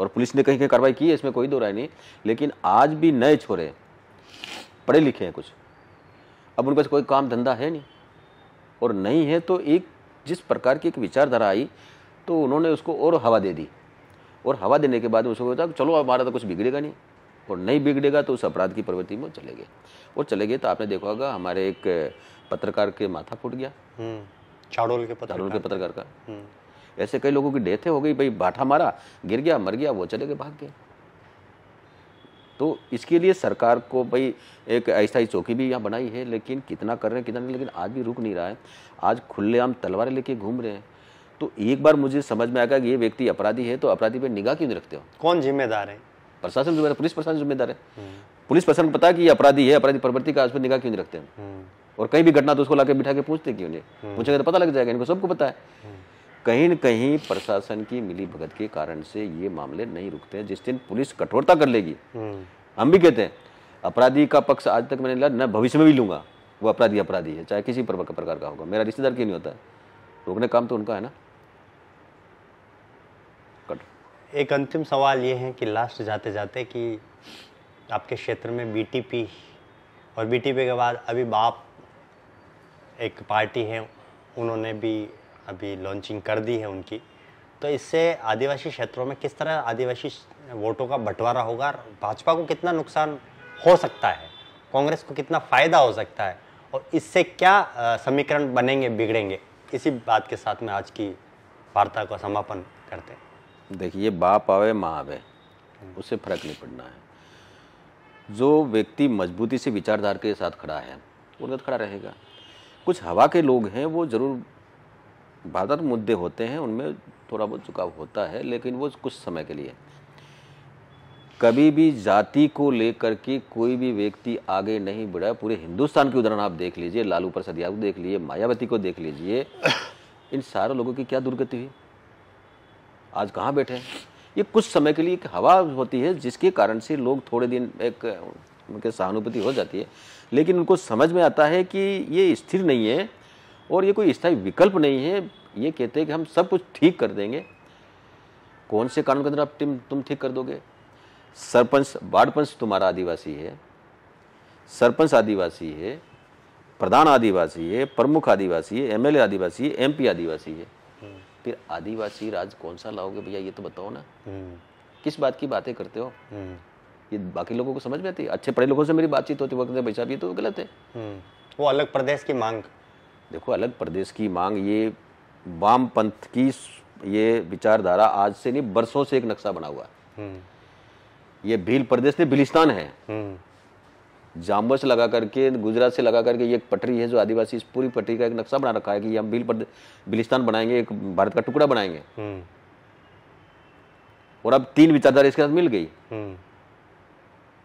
और पुलिस ने कहीं कहीं कार्रवाई की है इसमें कोई दो राय नहीं लेकिन आज भी नए छोरे पढ़े लिखे हैं कुछ अब उनके पास कोई काम धंधा है नहीं और नहीं है तो एक जिस प्रकार की एक विचारधारा आई तो उन्होंने उसको और हवा दे दी और हवा देने के बाद उसको बताया चलो हमारा तो कुछ बिगड़ेगा नहीं और नहीं बिगड़ेगा तो उस अपराध की प्रवृत्ति में चले गए और चले गए तो आपने देखा होगा हमारे एक पत्रकार के माथा फूट गया हम्म, चाड़ोल के पत्रकार चाड़ोल के पत्रकार का हम्म। ऐसे कई लोगों की डेथ हो गई भाई बाठा मारा गिर गया मर गया वो चले गए भाग गए तो इसके लिए सरकार को भाई एक ऐसा ही चौकी भी यहाँ बनाई है लेकिन कितना कर रहे हैं कितना नहीं लेकिन आज भी रुक नहीं रहा है आज खुलेआम तलवारें लेके घूम रहे हैं तो एक बार मुझे समझ में आएगा कि ये व्यक्ति अपराधी है तो अपराधी पे निगाह क्यों नहीं रखते हो कौन जिम्मेदार है प्रशासन जिम्मेदार पुलिस प्रशासन जिम्मेदार है हम्म। पुलिस प्रशासन पता है कि ये अपराधी है अपराधी प्रवृत्ति का आज पर निगाह क्यों नहीं रखते हैं और कहीं भी घटना तो उसको लाके बिठा के पूछते क्यों नहीं पूछेंगे हम्म। तो पता लग जाएगा इनको सबको पता है हम्म। कहीं न कहीं प्रशासन की मिली भगत के कारण से ये मामले नहीं रुकते हैं जिस दिन पुलिस कठोरता कर लेगी हम्म। हम भी कहते हैं अपराधी का पक्ष आज तक मैंने लिया न भविष्य में भी लूंगा वो अपराधी अपराधी है चाहे किसी प्रकार का होगा मेरा रिश्तेदार क्यों नहीं होता है रोकने काम तो उनका है ना कट एक अंतिम सवाल ये है कि लास्ट जाते जाते कि आपके क्षेत्र में बीटीपी और बीटीपी के बाद अभी बाप एक पार्टी है उन्होंने भी अभी लॉन्चिंग कर दी है उनकी तो इससे आदिवासी क्षेत्रों में किस तरह आदिवासी वोटों का बंटवारा होगा और भाजपा को कितना नुकसान हो सकता है कांग्रेस को कितना फ़ायदा हो सकता है और इससे क्या समीकरण बनेंगे बिगड़ेंगे इसी बात के साथ में आज की वार्ता का समापन करते हैं देखिए बाप आवे माँ आवे उससे फर्क नहीं पड़ना है जो व्यक्ति मजबूती से विचारधारा के साथ खड़ा है वो खड़ा रहेगा कुछ हवा के लोग हैं वो ज़रूर बादर मुद्दे होते हैं उनमें थोड़ा बहुत झुकाव होता है लेकिन वो कुछ समय के लिए कभी भी जाति को लेकर के कोई भी व्यक्ति आगे नहीं बढ़ा पूरे हिंदुस्तान के उदाहरण आप देख लीजिए लालू प्रसाद यादव देख लीजिए मायावती को देख लीजिए इन सारे लोगों की क्या दुर्गति हुई आज कहाँ बैठे हैं ये कुछ समय के लिए एक हवा होती है जिसके कारण से लोग थोड़े दिन एक उनके सहानुभूति हो जाती है लेकिन उनको समझ में आता है कि ये स्थिर नहीं है और ये कोई स्थायी विकल्प नहीं है ये कहते हैं कि हम सब कुछ ठीक कर देंगे कौन से कानून के अंदर आप तुम तुम ठीक कर दोगे सरपंच वार्ड पंच तुम्हारा आदिवासी है सरपंच आदिवासी है प्रधान आदिवासी है प्रमुख आदिवासी है एमएलए आदिवासी है एमपी आदिवासी है फिर आदिवासी राज कौन सा लाओगे भैया ये तो बताओ ना हम्म। किस बात की बातें करते हो हम्म। ये बाकी लोगों को समझ में आती अच्छे पढ़े लोगों से मेरी बातचीत होती वक्त भाई साहब ये तो गलत है हम्म। वो अलग प्रदेश की मांग देखो अलग प्रदेश की मांग ये वाम पंथ की ये विचारधारा आज से नहीं बरसों से एक नक्शा बना हुआ है हम्म। ये भील प्रदेश ने बिलिस्तान है हम्म। जामवस लगा करके गुजरात से लगा करके ये एक पटरी है जो आदिवासी इस पूरी पटरी का एक नक्शा बना रखा है कि हम भील प्रदेश बिलिस्तान बनाएंगे एक भारत का टुकड़ा बनाएंगे और अब तीन विचारधारा इसके साथ मिल गई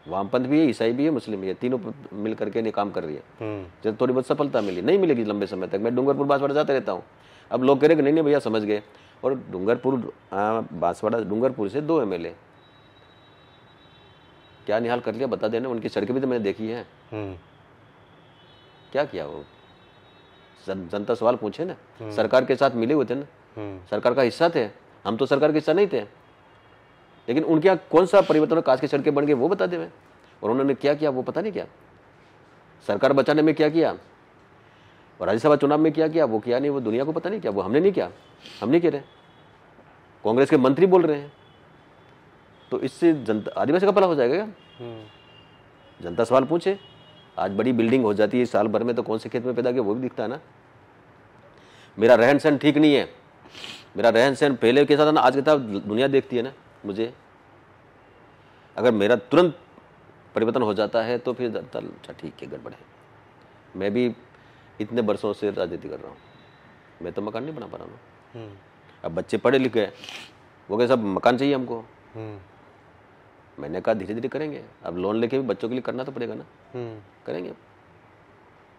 वामपंथ भी है ईसाई भी है मुस्लिम भी है तीनों मिल करके ने काम कर रही है हम्म। जब थोड़ी बहुत सफलता मिली नहीं मिलेगी लंबे समय तक मैं डूंगरपुर बांसवाड़ा जाते रहता हूँ अब लोग कह रहे नहीं नहीं भैया समझ गए और डूंगरपुर बांसवाड़ा डूंगरपुर से दो एम क्या निहाल कर लिया बता देना उनकी सड़कें भी तो मैंने देखी है हम्म। क्या किया वो जन, जनता सवाल पूछे ना हम्म। सरकार के साथ मिले हुए थे ना सरकार का हिस्सा थे हम तो सरकार के हिस्सा नहीं थे लेकिन उनके यहाँ कौन सा परिवर्तन और कांच की सड़कें बन गए वो बता दे और उन्होंने क्या किया वो पता नहीं क्या सरकार बचाने में क्या किया और राज्यसभा चुनाव में क्या किया वो किया नहीं वो दुनिया को पता नहीं क्या वो हमने नहीं किया हम नहीं कह रहे कांग्रेस के मंत्री बोल रहे हैं तो इससे जनता आदिवासी का भला हो जाएगा क्या हम्म। जनता सवाल पूछे आज बड़ी बिल्डिंग हो जाती है साल भर में तो कौन से खेत में पैदा किया वो भी दिखता है ना मेरा रहन सहन ठीक नहीं है मेरा रहन सहन पहले के साथ ना आज के साथ दुनिया देखती है ना मुझे अगर मेरा तुरंत परिवर्तन हो जाता है तो फिर अच्छा ठीक है गड़बड़ है मैं भी इतने बरसों से राजनीति कर रहा हूँ मैं तो मकान नहीं बना पा रहा हूँ हम्म। अब बच्चे पढ़े लिखे हैं वो कहे सब मकान चाहिए हमको हम्म। मैंने कहा धीरे धीरे करेंगे अब लोन लेके भी बच्चों के लिए करना तो पड़ेगा ना हम्म। करेंगे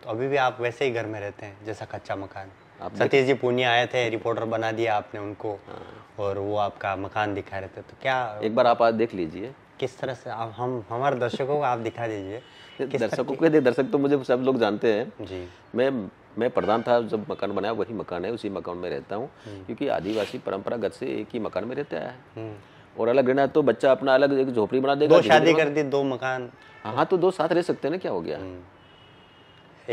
तो अभी भी आप वैसे ही घर में रहते हैं जैसा कच्चा मकान सतीश जी पूनिया आए थे रिपोर्टर बना दिया आपने उनको हाँ। और वो आपका मकान दिखा रहे थे तो क्या एक बार आप आज देख लीजिए किस तरह से आप हम हमारे दर्शकों को आप दिखा दीजिए दर्शकों के दे दर्शक तो मुझे सब लोग जानते हैं जी मैं मैं प्रधान था जब मकान बनाया वही मकान है उसी मकान में रहता हूँ हम्म। क्योंकि आदिवासी परंपरागत से एक ही मकान में रहता है हम्म। और अलग रहना तो बच्चा अपना अलग एक झोपड़ी बना देगा दो शादी कर दी दो मकान हाँ तो दो साथ रह सकते हैं ना क्या हो गया हम्म।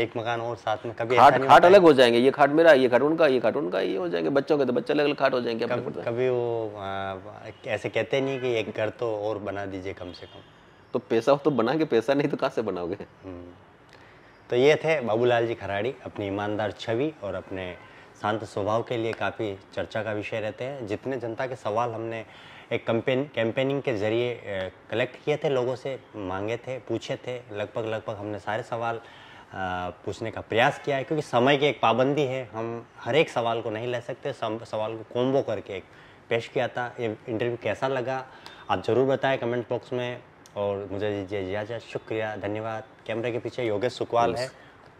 एक मकान और साथ में कभी खाट खाट अलग हो जाएंगे ये खाट मेरा ये खाट उनका ये खाट उनका ये हो जाएंगे बच्चों के तो बच्चे अलग अलग खाट हो जाएंगे अपने कभी वो ऐसे कहते नहीं कि एक घर तो और बना दीजिए कम से कम तो पैसा हो तो बना के पैसा नहीं तो कहाँ से बनाओगे हम्म। तो ये थे बाबूलाल जी खराड़ी अपनी ईमानदार छवि और अपने शांत स्वभाव के लिए काफ़ी चर्चा का विषय रहते हैं जितने जनता के सवाल हमने एक कंपेन कैंपेनिंग के ज़रिए कलेक्ट किए थे लोगों से मांगे थे पूछे थे लगभग लगभग हमने सारे सवाल पूछने का प्रयास किया है क्योंकि समय की एक पाबंदी है हम हर एक सवाल को नहीं ले सकते सम, सवाल को कोम्बो करके एक पेश किया था ये इंटरव्यू कैसा लगा आप ज़रूर बताएं कमेंट बॉक्स में और मुझे दीजिए जिया शुक्रिया धन्यवाद कैमरे के पीछे योगेश सुखवाल है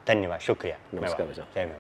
धन्यवाद शुक्रिया जय